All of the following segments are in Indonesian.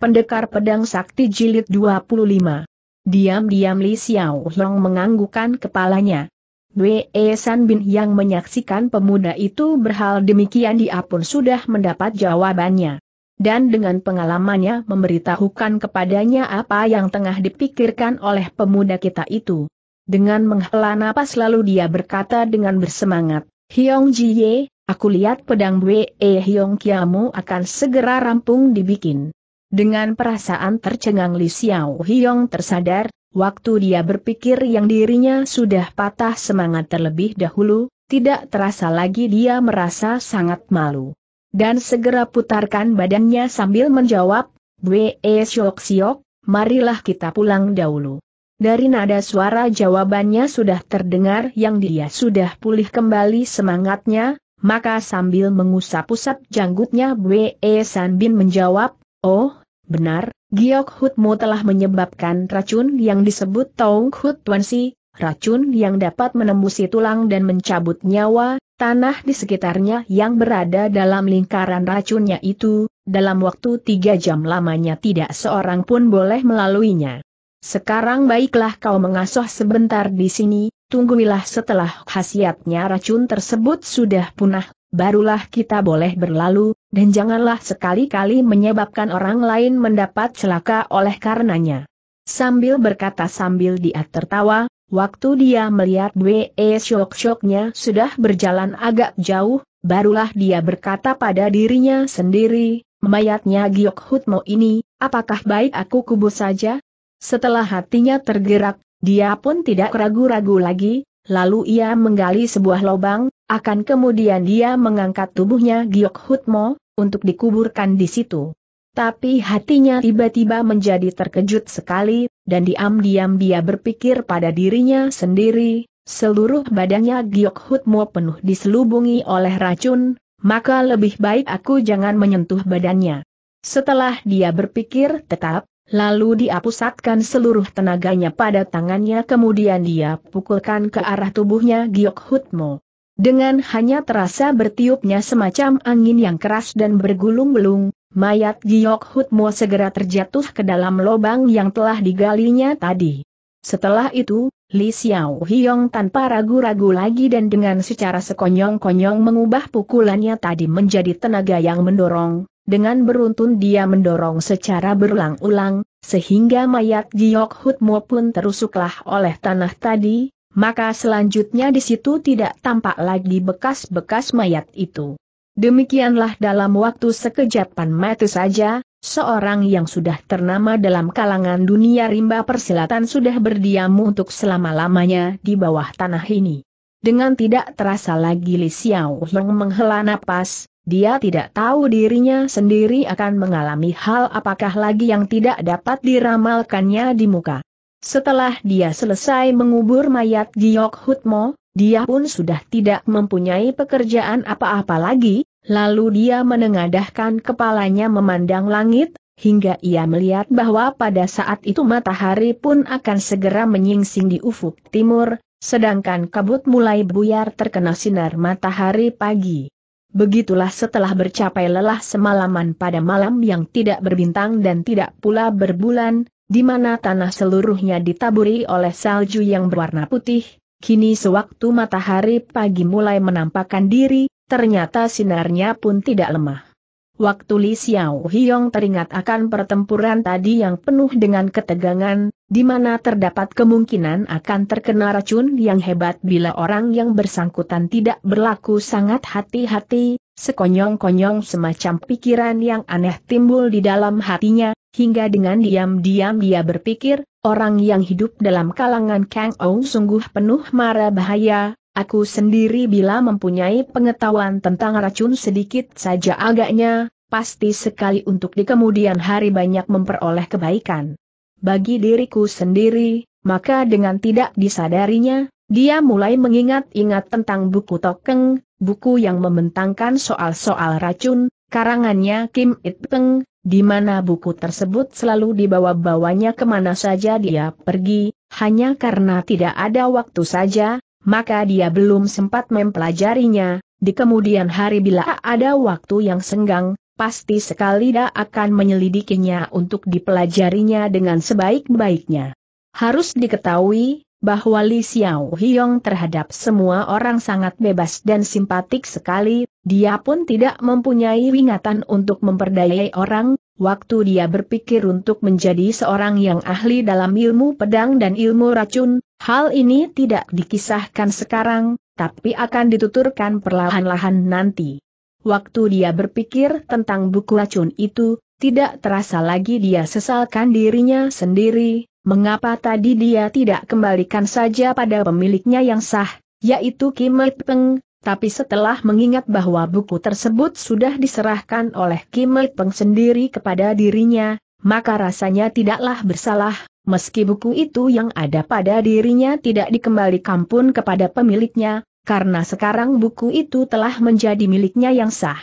Pendekar Pedang Sakti Jilid 25. Diam-diam Li Xiao Hong menganggukkan kepalanya. Wei San Bin yang menyaksikan pemuda itu berhal demikian dia pun sudah mendapat jawabannya. Dan dengan pengalamannya memberitahukan kepadanya apa yang tengah dipikirkan oleh pemuda kita itu. Dengan menghela napas lalu dia berkata dengan bersemangat, Hiong Jiye, aku lihat pedang Wei Hiong Kiamu akan segera rampung dibikin. Dengan perasaan tercengang Li Xiao Hiong tersadar, waktu dia berpikir yang dirinya sudah patah semangat terlebih dahulu, tidak terasa lagi dia merasa sangat malu. Dan segera putarkan badannya sambil menjawab, Bwe Syok Syok, marilah kita pulang dahulu. Dari nada suara jawabannya sudah terdengar yang dia sudah pulih kembali semangatnya, maka sambil mengusap-usap janggutnya Bwe San Bin menjawab, Oh, Benar, Giok Hutmu telah menyebabkan racun yang disebut Tong Hut Si, racun yang dapat menembusi tulang dan mencabut nyawa, tanah di sekitarnya yang berada dalam lingkaran racunnya itu, dalam waktu tiga jam lamanya tidak seorang pun boleh melaluinya. Sekarang baiklah kau mengasuh sebentar di sini, tunggulah setelah khasiatnya racun tersebut sudah punah, barulah kita boleh berlalu, dan janganlah sekali-kali menyebabkan orang lain mendapat celaka oleh karenanya. Sambil berkata sambil dia tertawa, waktu dia melihat Wei syok-syoknya sudah berjalan agak jauh, barulah dia berkata pada dirinya sendiri, mayatnya Giok Hutmo ini, apakah baik aku kubus saja? Setelah hatinya tergerak, dia pun tidak ragu-ragu lagi, lalu ia menggali sebuah lobang, akan kemudian dia mengangkat tubuhnya Giok Hutmo, untuk dikuburkan di situ. Tapi hatinya tiba-tiba menjadi terkejut sekali, dan diam-diam dia berpikir pada dirinya sendiri, seluruh badannya Giok Hutmo penuh diselubungi oleh racun, maka lebih baik aku jangan menyentuh badannya. Setelah dia berpikir tetap, Lalu dia pusatkan seluruh tenaganya pada tangannya kemudian dia pukulkan ke arah tubuhnya Giok Hutmo. Dengan hanya terasa bertiupnya semacam angin yang keras dan bergulung gulung mayat Giok Hutmo segera terjatuh ke dalam lubang yang telah digalinya tadi. Setelah itu, Li Xiao Hiong tanpa ragu-ragu lagi dan dengan secara sekonyong-konyong mengubah pukulannya tadi menjadi tenaga yang mendorong, dengan beruntun dia mendorong secara berulang-ulang, sehingga mayat Giok Hutmo pun terusuklah oleh tanah tadi, maka selanjutnya di situ tidak tampak lagi bekas-bekas mayat itu. Demikianlah dalam waktu sekejapan mati saja, seorang yang sudah ternama dalam kalangan dunia rimba persilatan sudah berdiam untuk selama-lamanya di bawah tanah ini. Dengan tidak terasa lagi Li Xiao Hong menghela napas, dia tidak tahu dirinya sendiri akan mengalami hal apakah lagi yang tidak dapat diramalkannya di muka. Setelah dia selesai mengubur mayat Giok Hutmo, dia pun sudah tidak mempunyai pekerjaan apa-apa lagi, lalu dia menengadahkan kepalanya memandang langit, hingga ia melihat bahwa pada saat itu matahari pun akan segera menyingsing di ufuk timur, sedangkan kabut mulai buyar terkena sinar matahari pagi. Begitulah setelah bercapai lelah semalaman pada malam yang tidak berbintang dan tidak pula berbulan, di mana tanah seluruhnya ditaburi oleh salju yang berwarna putih, kini sewaktu matahari pagi mulai menampakkan diri, ternyata sinarnya pun tidak lemah. Waktu Li Xiao Hiong teringat akan pertempuran tadi yang penuh dengan ketegangan, di mana terdapat kemungkinan akan terkena racun yang hebat bila orang yang bersangkutan tidak berlaku sangat hati-hati, sekonyong-konyong semacam pikiran yang aneh timbul di dalam hatinya, hingga dengan diam-diam dia berpikir, orang yang hidup dalam kalangan Kang Ou sungguh penuh mara bahaya, aku sendiri bila mempunyai pengetahuan tentang racun sedikit saja agaknya, pasti sekali untuk di kemudian hari banyak memperoleh kebaikan bagi diriku sendiri, maka dengan tidak disadarinya, dia mulai mengingat-ingat tentang buku Tokeng, buku yang membentangkan soal-soal racun, karangannya Kim It Peng, di mana buku tersebut selalu dibawa-bawanya kemana saja dia pergi, hanya karena tidak ada waktu saja, maka dia belum sempat mempelajarinya, di kemudian hari bila ada waktu yang senggang, pasti sekali dia akan menyelidikinya untuk dipelajarinya dengan sebaik-baiknya. Harus diketahui, bahwa Li Xiao Hiong terhadap semua orang sangat bebas dan simpatik sekali, dia pun tidak mempunyai ingatan untuk memperdayai orang, waktu dia berpikir untuk menjadi seorang yang ahli dalam ilmu pedang dan ilmu racun, hal ini tidak dikisahkan sekarang, tapi akan dituturkan perlahan-lahan nanti. Waktu dia berpikir tentang buku racun itu, tidak terasa lagi dia sesalkan dirinya sendiri, mengapa tadi dia tidak kembalikan saja pada pemiliknya yang sah, yaitu Kim Peng, tapi setelah mengingat bahwa buku tersebut sudah diserahkan oleh Kim Peng sendiri kepada dirinya, maka rasanya tidaklah bersalah, meski buku itu yang ada pada dirinya tidak dikembalikan pun kepada pemiliknya, karena sekarang buku itu telah menjadi miliknya yang sah.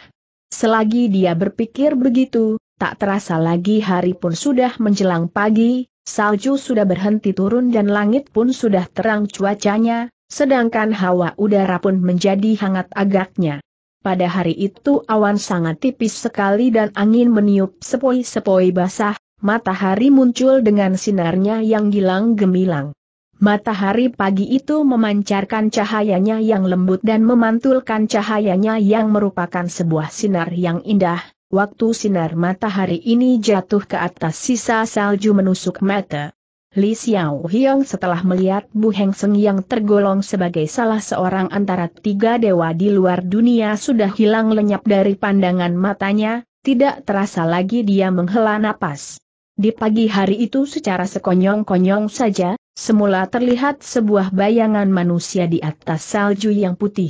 Selagi dia berpikir begitu, tak terasa lagi hari pun sudah menjelang pagi, salju sudah berhenti turun dan langit pun sudah terang cuacanya, sedangkan hawa udara pun menjadi hangat agaknya. Pada hari itu awan sangat tipis sekali dan angin meniup sepoi-sepoi basah, matahari muncul dengan sinarnya yang gilang gemilang. Matahari pagi itu memancarkan cahayanya yang lembut dan memantulkan cahayanya yang merupakan sebuah sinar yang indah. Waktu sinar matahari ini jatuh ke atas sisa salju menusuk mata. Li Xiao Hiong setelah melihat Bu Heng Seng yang tergolong sebagai salah seorang antara tiga dewa di luar dunia sudah hilang lenyap dari pandangan matanya, tidak terasa lagi dia menghela napas. Di pagi hari itu secara sekonyong-konyong saja, Semula terlihat sebuah bayangan manusia di atas salju yang putih.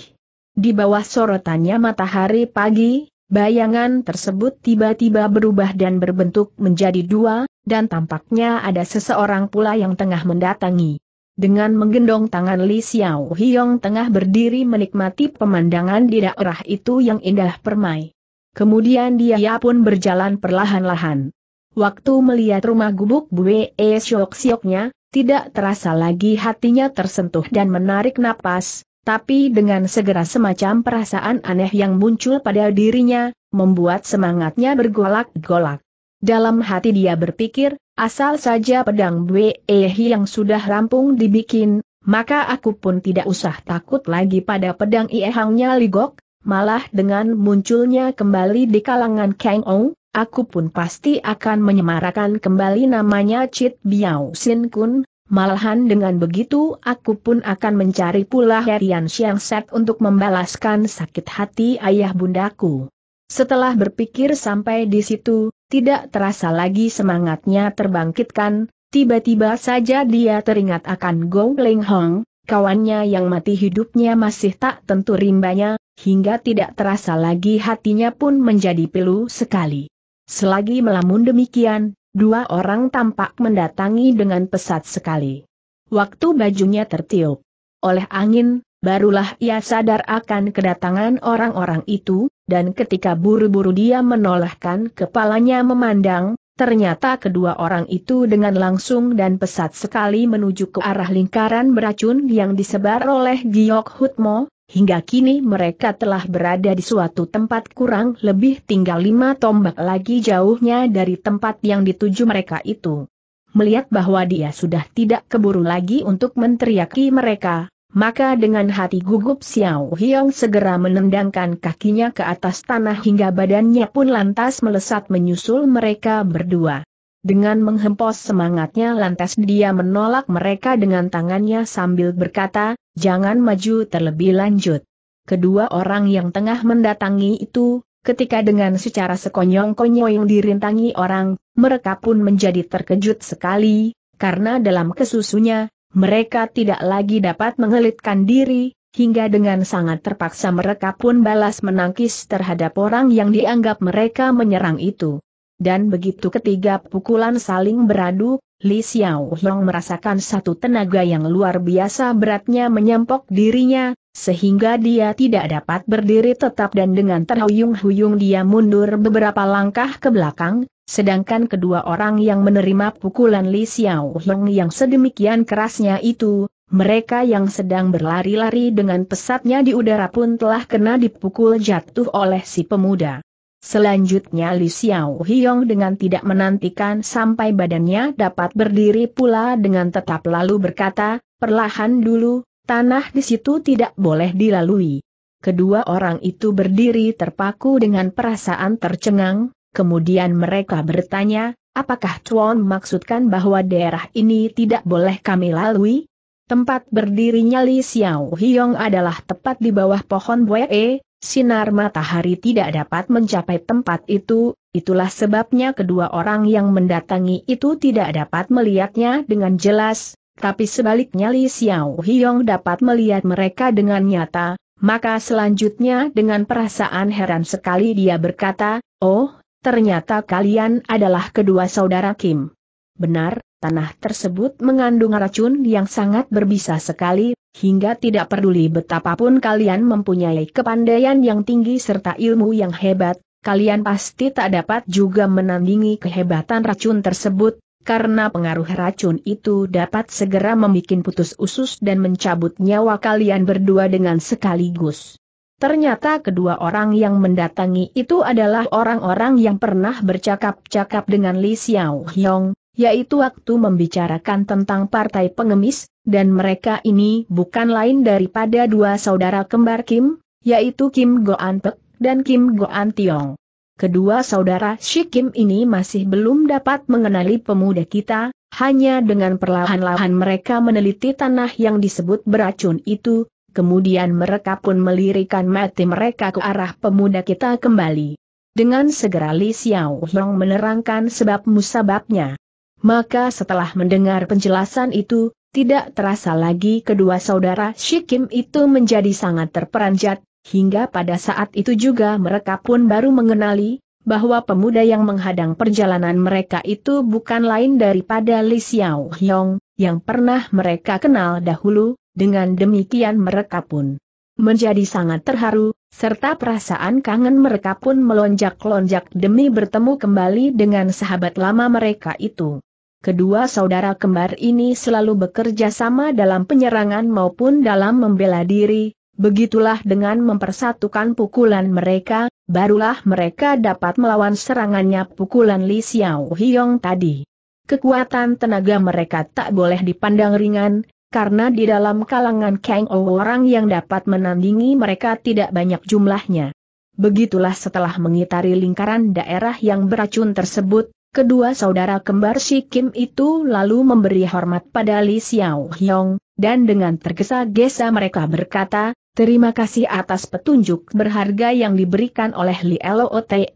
Di bawah sorotannya matahari pagi, bayangan tersebut tiba-tiba berubah dan berbentuk menjadi dua, dan tampaknya ada seseorang pula yang tengah mendatangi. Dengan menggendong tangan Li Xiao Hiong tengah berdiri menikmati pemandangan di daerah itu yang indah permai. Kemudian dia pun berjalan perlahan-lahan. Waktu melihat rumah gubuk Bue Siok Sioknya, tidak terasa lagi hatinya tersentuh dan menarik napas, tapi dengan segera semacam perasaan aneh yang muncul pada dirinya, membuat semangatnya bergolak-golak. Dalam hati dia berpikir, asal saja pedang Buehi yang sudah rampung dibikin, maka aku pun tidak usah takut lagi pada pedang Iehangnya Ligok, malah dengan munculnya kembali di kalangan Kang Ong, aku pun pasti akan menyemarakan kembali namanya Cit Biao Sin Kun, malahan dengan begitu aku pun akan mencari pula Herian Siang Set untuk membalaskan sakit hati ayah bundaku. Setelah berpikir sampai di situ, tidak terasa lagi semangatnya terbangkitkan, tiba-tiba saja dia teringat akan Go Ling Hong, kawannya yang mati hidupnya masih tak tentu rimbanya, hingga tidak terasa lagi hatinya pun menjadi pilu sekali. Selagi melamun demikian, dua orang tampak mendatangi dengan pesat sekali. Waktu bajunya tertiup oleh angin, barulah ia sadar akan kedatangan orang-orang itu, dan ketika buru-buru dia menolehkan kepalanya memandang, ternyata kedua orang itu dengan langsung dan pesat sekali menuju ke arah lingkaran beracun yang disebar oleh Giok Hutmo, Hingga kini mereka telah berada di suatu tempat kurang lebih tinggal lima tombak lagi jauhnya dari tempat yang dituju mereka itu. Melihat bahwa dia sudah tidak keburu lagi untuk menteriaki mereka, maka dengan hati gugup Xiao Hiong segera menendangkan kakinya ke atas tanah hingga badannya pun lantas melesat menyusul mereka berdua. Dengan menghempos semangatnya lantas dia menolak mereka dengan tangannya sambil berkata, jangan maju terlebih lanjut. Kedua orang yang tengah mendatangi itu, ketika dengan secara sekonyong-konyong dirintangi orang, mereka pun menjadi terkejut sekali, karena dalam kesusunya, mereka tidak lagi dapat mengelitkan diri, hingga dengan sangat terpaksa mereka pun balas menangkis terhadap orang yang dianggap mereka menyerang itu. Dan begitu ketiga pukulan saling beradu, Li Xiao Long merasakan satu tenaga yang luar biasa beratnya menyempok dirinya, sehingga dia tidak dapat berdiri tetap dan dengan terhuyung-huyung dia mundur beberapa langkah ke belakang, sedangkan kedua orang yang menerima pukulan Li Xiao Long yang sedemikian kerasnya itu, mereka yang sedang berlari-lari dengan pesatnya di udara pun telah kena dipukul jatuh oleh si pemuda. Selanjutnya Li Xiao Hiong dengan tidak menantikan sampai badannya dapat berdiri pula dengan tetap lalu berkata, perlahan dulu, tanah di situ tidak boleh dilalui. Kedua orang itu berdiri terpaku dengan perasaan tercengang, kemudian mereka bertanya, apakah Tuan maksudkan bahwa daerah ini tidak boleh kami lalui? Tempat berdirinya Li Xiao Hiong adalah tepat di bawah pohon e. Sinar matahari tidak dapat mencapai tempat itu, itulah sebabnya kedua orang yang mendatangi itu tidak dapat melihatnya dengan jelas, tapi sebaliknya Li Xiao Hiong dapat melihat mereka dengan nyata, maka selanjutnya dengan perasaan heran sekali dia berkata, Oh, ternyata kalian adalah kedua saudara Kim. Benar, tanah tersebut mengandung racun yang sangat berbisa sekali, hingga tidak peduli betapapun kalian mempunyai kepandaian yang tinggi serta ilmu yang hebat, kalian pasti tak dapat juga menandingi kehebatan racun tersebut, karena pengaruh racun itu dapat segera membuat putus usus dan mencabut nyawa kalian berdua dengan sekaligus. Ternyata kedua orang yang mendatangi itu adalah orang-orang yang pernah bercakap-cakap dengan Li Xiao Hyong, yaitu waktu membicarakan tentang partai pengemis, dan mereka ini bukan lain daripada dua saudara kembar Kim, yaitu Kim An Pek dan Kim Goan Tiong. Kedua saudara Si Kim ini masih belum dapat mengenali pemuda kita, hanya dengan perlahan-lahan mereka meneliti tanah yang disebut beracun itu, kemudian mereka pun melirikan mati mereka ke arah pemuda kita kembali. Dengan segera Li Xiao Long menerangkan sebab musababnya. Maka setelah mendengar penjelasan itu, tidak terasa lagi kedua saudara Shikim itu menjadi sangat terperanjat, hingga pada saat itu juga mereka pun baru mengenali, bahwa pemuda yang menghadang perjalanan mereka itu bukan lain daripada Li Xiao Hyong, yang pernah mereka kenal dahulu, dengan demikian mereka pun menjadi sangat terharu, serta perasaan kangen mereka pun melonjak-lonjak demi bertemu kembali dengan sahabat lama mereka itu kedua saudara kembar ini selalu bekerja sama dalam penyerangan maupun dalam membela diri, begitulah dengan mempersatukan pukulan mereka, barulah mereka dapat melawan serangannya pukulan Li Xiao Hiong tadi. Kekuatan tenaga mereka tak boleh dipandang ringan, karena di dalam kalangan Kang Ou orang yang dapat menandingi mereka tidak banyak jumlahnya. Begitulah setelah mengitari lingkaran daerah yang beracun tersebut, kedua saudara kembar si Kim itu lalu memberi hormat pada Li Xiao Hyong, dan dengan tergesa-gesa mereka berkata, terima kasih atas petunjuk berharga yang diberikan oleh Li Lote,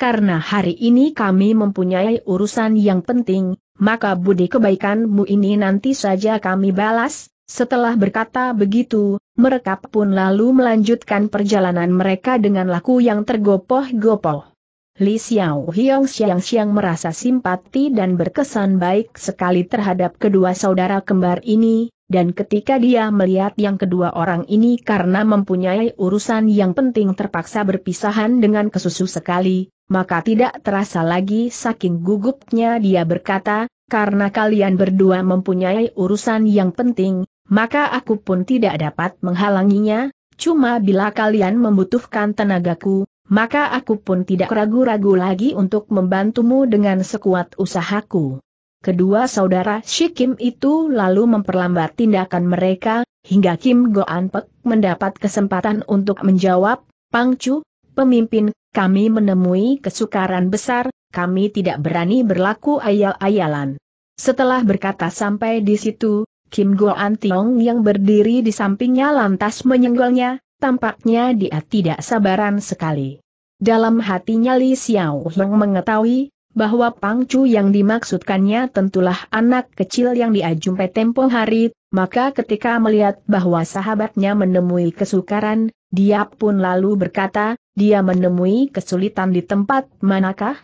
karena hari ini kami mempunyai urusan yang penting, maka budi kebaikanmu ini nanti saja kami balas. Setelah berkata begitu, mereka pun lalu melanjutkan perjalanan mereka dengan laku yang tergopoh-gopoh. Li Xiao Hiong Xiang Xiang merasa simpati dan berkesan baik sekali terhadap kedua saudara kembar ini, dan ketika dia melihat yang kedua orang ini karena mempunyai urusan yang penting terpaksa berpisahan dengan kesusu sekali, maka tidak terasa lagi saking gugupnya dia berkata, karena kalian berdua mempunyai urusan yang penting, maka aku pun tidak dapat menghalanginya, cuma bila kalian membutuhkan tenagaku, maka aku pun tidak ragu-ragu lagi untuk membantumu dengan sekuat usahaku. Kedua saudara Shikim itu lalu memperlambat tindakan mereka, hingga Kim Go-anpek mendapat kesempatan untuk menjawab, Pangcu, pemimpin, kami menemui kesukaran besar, kami tidak berani berlaku ayal-ayalan. Setelah berkata sampai di situ, Kim Goan Tiong yang berdiri di sampingnya lantas menyenggolnya, tampaknya dia tidak sabaran sekali. Dalam hatinya Li Xiao Heng mengetahui, bahwa Pang Chu yang dimaksudkannya tentulah anak kecil yang diajumpai tempo hari, maka ketika melihat bahwa sahabatnya menemui kesukaran, dia pun lalu berkata, dia menemui kesulitan di tempat manakah?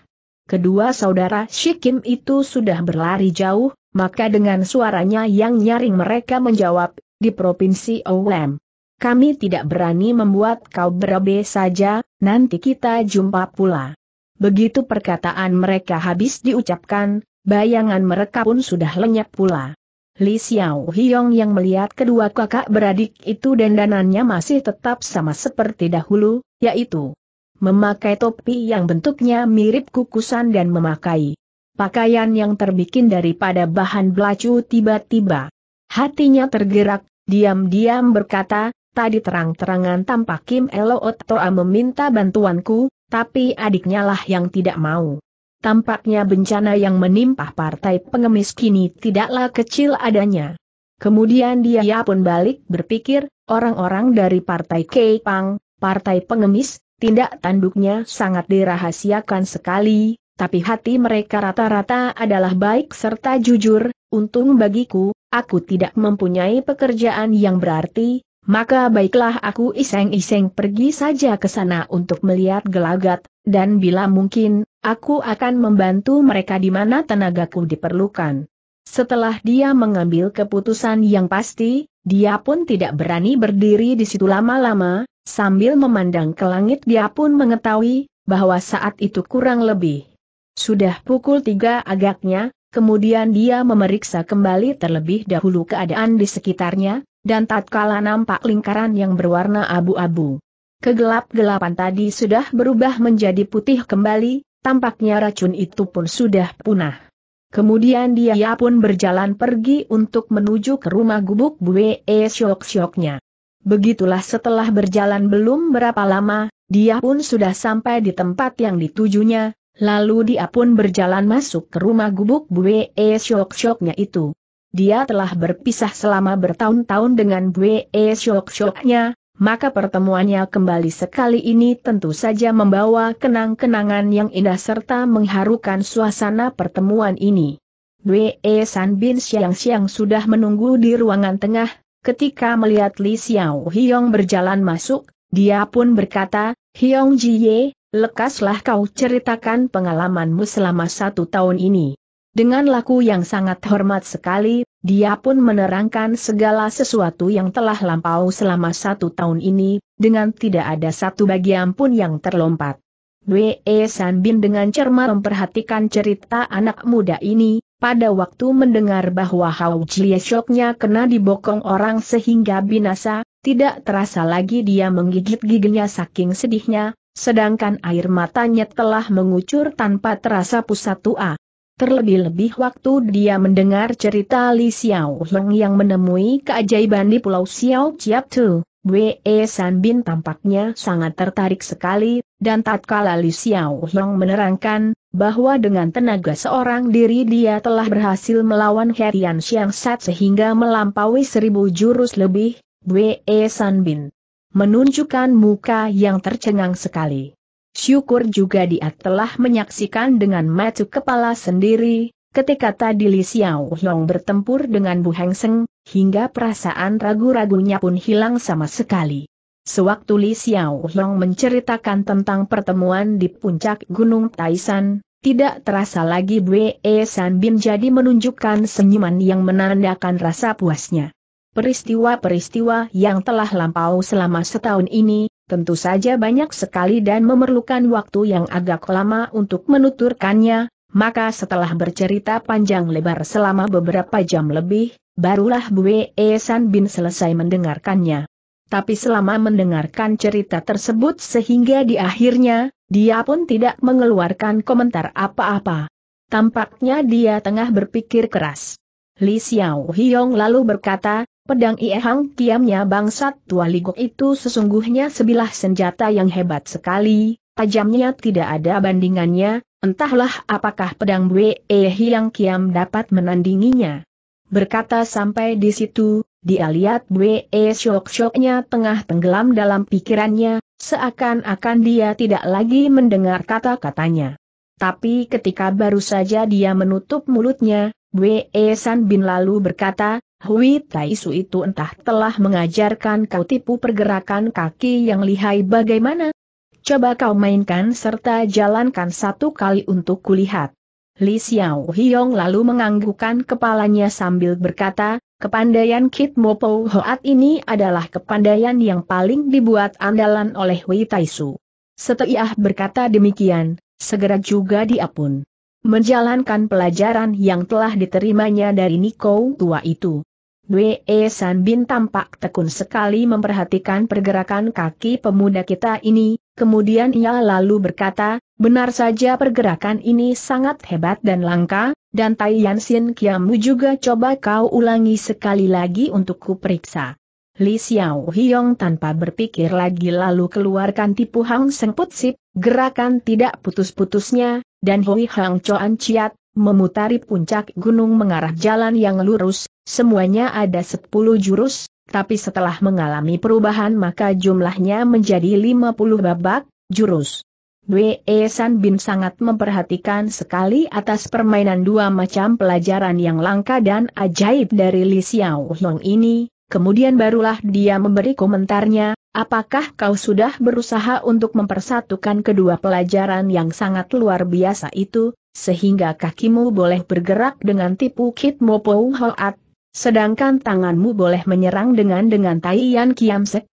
Kedua saudara Shikim itu sudah berlari jauh, maka dengan suaranya yang nyaring mereka menjawab, di Provinsi Oulem kami tidak berani membuat kau berabe saja, nanti kita jumpa pula. Begitu perkataan mereka habis diucapkan, bayangan mereka pun sudah lenyap pula. Li Xiao Hiong yang melihat kedua kakak beradik itu dan dandanannya masih tetap sama seperti dahulu, yaitu memakai topi yang bentuknya mirip kukusan dan memakai pakaian yang terbikin daripada bahan belacu tiba-tiba. Hatinya tergerak, diam-diam berkata, tadi terang-terangan tampak Kim Elo Toa meminta bantuanku, tapi adiknya lah yang tidak mau. Tampaknya bencana yang menimpa partai pengemis kini tidaklah kecil adanya. Kemudian dia pun balik berpikir, orang-orang dari partai Keipang, partai pengemis, tindak tanduknya sangat dirahasiakan sekali, tapi hati mereka rata-rata adalah baik serta jujur, untung bagiku, aku tidak mempunyai pekerjaan yang berarti, maka baiklah aku iseng-iseng pergi saja ke sana untuk melihat gelagat, dan bila mungkin, aku akan membantu mereka di mana tenagaku diperlukan. Setelah dia mengambil keputusan yang pasti, dia pun tidak berani berdiri di situ lama-lama, sambil memandang ke langit dia pun mengetahui, bahwa saat itu kurang lebih. Sudah pukul tiga agaknya, kemudian dia memeriksa kembali terlebih dahulu keadaan di sekitarnya, dan tatkala nampak lingkaran yang berwarna abu-abu. Kegelap-gelapan tadi sudah berubah menjadi putih kembali, tampaknya racun itu pun sudah punah. Kemudian dia pun berjalan pergi untuk menuju ke rumah gubuk Bue Syok-syoknya. Begitulah setelah berjalan belum berapa lama, dia pun sudah sampai di tempat yang ditujunya, lalu dia pun berjalan masuk ke rumah gubuk Bue Syok-syoknya itu dia telah berpisah selama bertahun-tahun dengan E Syok-syoknya, maka pertemuannya kembali sekali ini tentu saja membawa kenang-kenangan yang indah serta mengharukan suasana pertemuan ini. E San Bin siang-siang sudah menunggu di ruangan tengah, ketika melihat Li Xiao Hiong berjalan masuk, dia pun berkata, Hiong Jie, lekaslah kau ceritakan pengalamanmu selama satu tahun ini. Dengan laku yang sangat hormat sekali, dia pun menerangkan segala sesuatu yang telah lampau selama satu tahun ini, dengan tidak ada satu bagian pun yang terlompat. San Sanbin dengan cermat memperhatikan cerita anak muda ini, pada waktu mendengar bahwa Hao Jie Shoknya kena dibokong orang sehingga binasa, tidak terasa lagi dia menggigit giginya saking sedihnya, sedangkan air matanya telah mengucur tanpa terasa pusat tua. Terlebih-lebih waktu dia mendengar cerita Li Xiao Heng yang menemui keajaiban di Pulau Xiao Chiap Tu, Wei San Bin tampaknya sangat tertarik sekali, dan tatkala Li Xiao Heng menerangkan, bahwa dengan tenaga seorang diri dia telah berhasil melawan Herian Xiang Sat sehingga melampaui seribu jurus lebih, Wei San Bin menunjukkan muka yang tercengang sekali. Syukur juga dia telah menyaksikan dengan mata kepala sendiri, ketika tadi Li Xiao Long bertempur dengan Bu Heng Seng, hingga perasaan ragu-ragunya pun hilang sama sekali. Sewaktu Li Xiao Long menceritakan tentang pertemuan di puncak Gunung Taishan, tidak terasa lagi Bwe San Bin jadi menunjukkan senyuman yang menandakan rasa puasnya. Peristiwa-peristiwa yang telah lampau selama setahun ini, tentu saja banyak sekali dan memerlukan waktu yang agak lama untuk menuturkannya, maka setelah bercerita panjang lebar selama beberapa jam lebih, barulah Bue San Bin selesai mendengarkannya. Tapi selama mendengarkan cerita tersebut sehingga di akhirnya, dia pun tidak mengeluarkan komentar apa-apa. Tampaknya dia tengah berpikir keras. Li Xiao Hiong lalu berkata, Pedang Iehang Kiamnya bangsat tua ligok itu sesungguhnya sebilah senjata yang hebat sekali, tajamnya tidak ada bandingannya, entahlah apakah pedang Bwe Hiang Kiam dapat menandinginya. Berkata sampai di situ, dia lihat Bwe syok-syoknya tengah tenggelam dalam pikirannya, seakan-akan dia tidak lagi mendengar kata-katanya. Tapi ketika baru saja dia menutup mulutnya, Bwe San Bin lalu berkata, Hui Taisu itu entah telah mengajarkan kau tipu pergerakan kaki yang lihai bagaimana. Coba kau mainkan serta jalankan satu kali untuk kulihat. Li Xiao Hiong lalu menganggukkan kepalanya sambil berkata, Kepandaian Kit Mopo Hoat ini adalah kepandaian yang paling dibuat andalan oleh Hui Taisu. Setiah berkata demikian, segera juga dia pun menjalankan pelajaran yang telah diterimanya dari Niko tua itu. Wesan San Bin tampak tekun sekali memperhatikan pergerakan kaki pemuda kita ini, kemudian ia lalu berkata, benar saja pergerakan ini sangat hebat dan langka, dan Tai Yan Sin Kiamu juga coba kau ulangi sekali lagi untuk kuperiksa. Li Xiao Hiong tanpa berpikir lagi lalu keluarkan tipu Hang Seng Putsip, gerakan tidak putus-putusnya, dan Hui Hang Choan Ciat, memutari puncak gunung mengarah jalan yang lurus, semuanya ada 10 jurus, tapi setelah mengalami perubahan maka jumlahnya menjadi 50 babak, jurus. Dwe San Bin sangat memperhatikan sekali atas permainan dua macam pelajaran yang langka dan ajaib dari Li Xiao Hong ini, kemudian barulah dia memberi komentarnya, apakah kau sudah berusaha untuk mempersatukan kedua pelajaran yang sangat luar biasa itu, sehingga kakimu boleh bergerak dengan tipu kit mopou hoat, sedangkan tanganmu boleh menyerang dengan dengan taiyan kiamsek.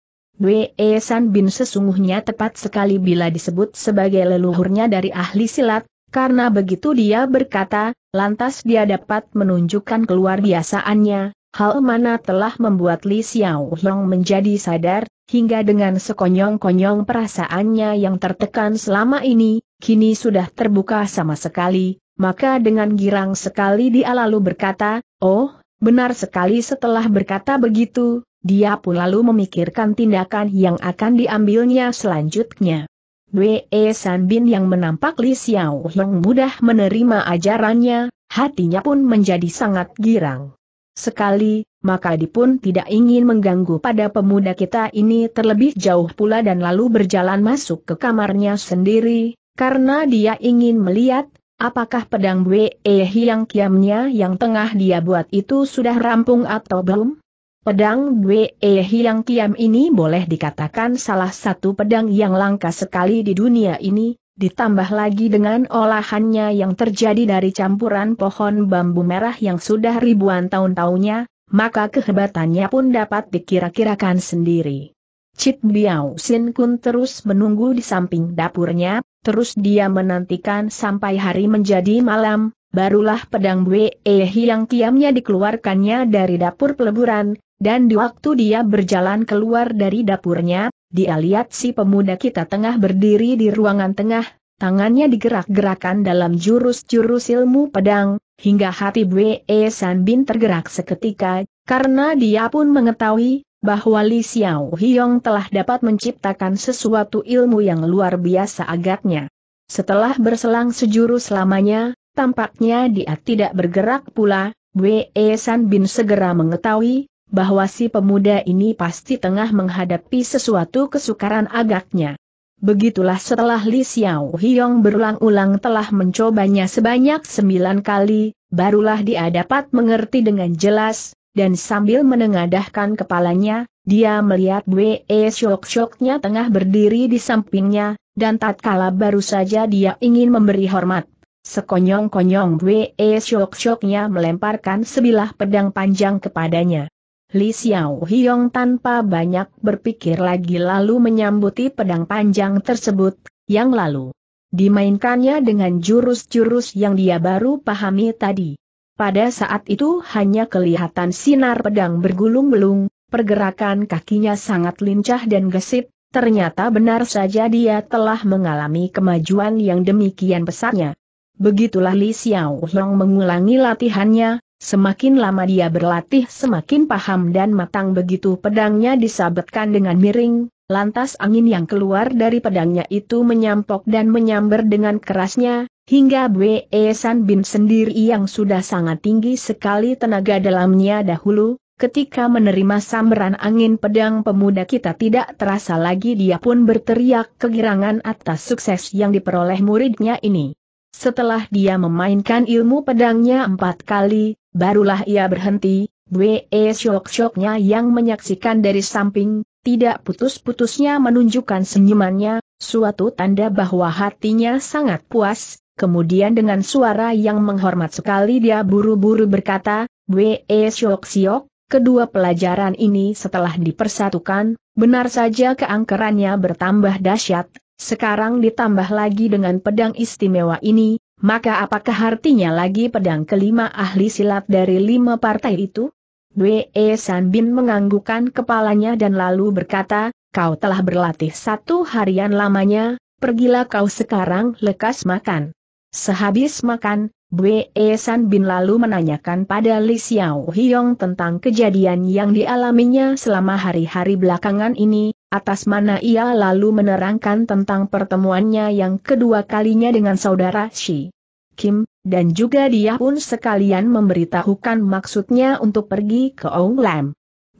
Wei e San Bin sesungguhnya tepat sekali bila disebut sebagai leluhurnya dari ahli silat, karena begitu dia berkata, lantas dia dapat menunjukkan keluar biasaannya, hal mana telah membuat Li Xiao Long menjadi sadar, hingga dengan sekonyong-konyong perasaannya yang tertekan selama ini, kini sudah terbuka sama sekali, maka dengan girang sekali dia lalu berkata, oh, benar sekali setelah berkata begitu, dia pun lalu memikirkan tindakan yang akan diambilnya selanjutnya. Wei e Sanbin yang menampak Li Xiao Hong mudah menerima ajarannya, hatinya pun menjadi sangat girang. Sekali, maka dipun tidak ingin mengganggu pada pemuda kita ini terlebih jauh pula dan lalu berjalan masuk ke kamarnya sendiri, karena dia ingin melihat, apakah pedang Wei Hiang Kiamnya yang tengah dia buat itu sudah rampung atau belum? Pedang Wei Hiang Kiam ini boleh dikatakan salah satu pedang yang langka sekali di dunia ini, ditambah lagi dengan olahannya yang terjadi dari campuran pohon bambu merah yang sudah ribuan tahun-tahunnya, maka kehebatannya pun dapat dikira-kirakan sendiri. Cip Biao Sin Kun terus menunggu di samping dapurnya, terus dia menantikan sampai hari menjadi malam, barulah pedang Wei yang kiamnya dikeluarkannya dari dapur peleburan, dan di waktu dia berjalan keluar dari dapurnya, dia lihat si pemuda kita tengah berdiri di ruangan tengah, tangannya digerak-gerakan dalam jurus-jurus ilmu pedang, hingga hati Wei San Bin tergerak seketika, karena dia pun mengetahui, bahwa Li Xiao Hyong telah dapat menciptakan sesuatu ilmu yang luar biasa agaknya. Setelah berselang sejurus selamanya, tampaknya dia tidak bergerak pula, Wei San Bin segera mengetahui, bahwa si pemuda ini pasti tengah menghadapi sesuatu kesukaran agaknya. Begitulah setelah Li Xiao Hyong berulang-ulang telah mencobanya sebanyak sembilan kali, barulah dia dapat mengerti dengan jelas, dan sambil menengadahkan kepalanya, dia melihat Wei Shok-shoknya tengah berdiri di sampingnya, dan tatkala baru saja dia ingin memberi hormat. Sekonyong-konyong Wei Shok-shoknya melemparkan sebilah pedang panjang kepadanya. Li Xiao Hiong tanpa banyak berpikir lagi lalu menyambuti pedang panjang tersebut, yang lalu dimainkannya dengan jurus-jurus yang dia baru pahami tadi. Pada saat itu hanya kelihatan sinar pedang bergulung-belung, pergerakan kakinya sangat lincah dan gesit, ternyata benar saja dia telah mengalami kemajuan yang demikian pesatnya. Begitulah Li Xiao Long mengulangi latihannya, semakin lama dia berlatih semakin paham dan matang begitu pedangnya disabetkan dengan miring, Lantas angin yang keluar dari pedangnya itu menyampok dan menyamber dengan kerasnya, hingga Bwe San Bin sendiri yang sudah sangat tinggi sekali tenaga dalamnya dahulu, ketika menerima sambaran angin pedang pemuda kita tidak terasa lagi dia pun berteriak kegirangan atas sukses yang diperoleh muridnya ini. Setelah dia memainkan ilmu pedangnya empat kali, barulah ia berhenti, Bwe Syok-syoknya yang menyaksikan dari samping, tidak putus-putusnya menunjukkan senyumannya, suatu tanda bahwa hatinya sangat puas, kemudian dengan suara yang menghormat sekali dia buru-buru berkata, Wee siok Siok, kedua pelajaran ini setelah dipersatukan, benar saja keangkerannya bertambah dahsyat, sekarang ditambah lagi dengan pedang istimewa ini, maka apakah artinya lagi pedang kelima ahli silat dari lima partai itu? Wei San Bin menganggukkan kepalanya dan lalu berkata, kau telah berlatih satu harian lamanya, pergilah kau sekarang lekas makan. Sehabis makan, Bwe San Bin lalu menanyakan pada Li Xiao Hiong tentang kejadian yang dialaminya selama hari-hari belakangan ini, atas mana ia lalu menerangkan tentang pertemuannya yang kedua kalinya dengan saudara Shi Kim, dan juga dia pun sekalian memberitahukan maksudnya untuk pergi ke Ong Lam.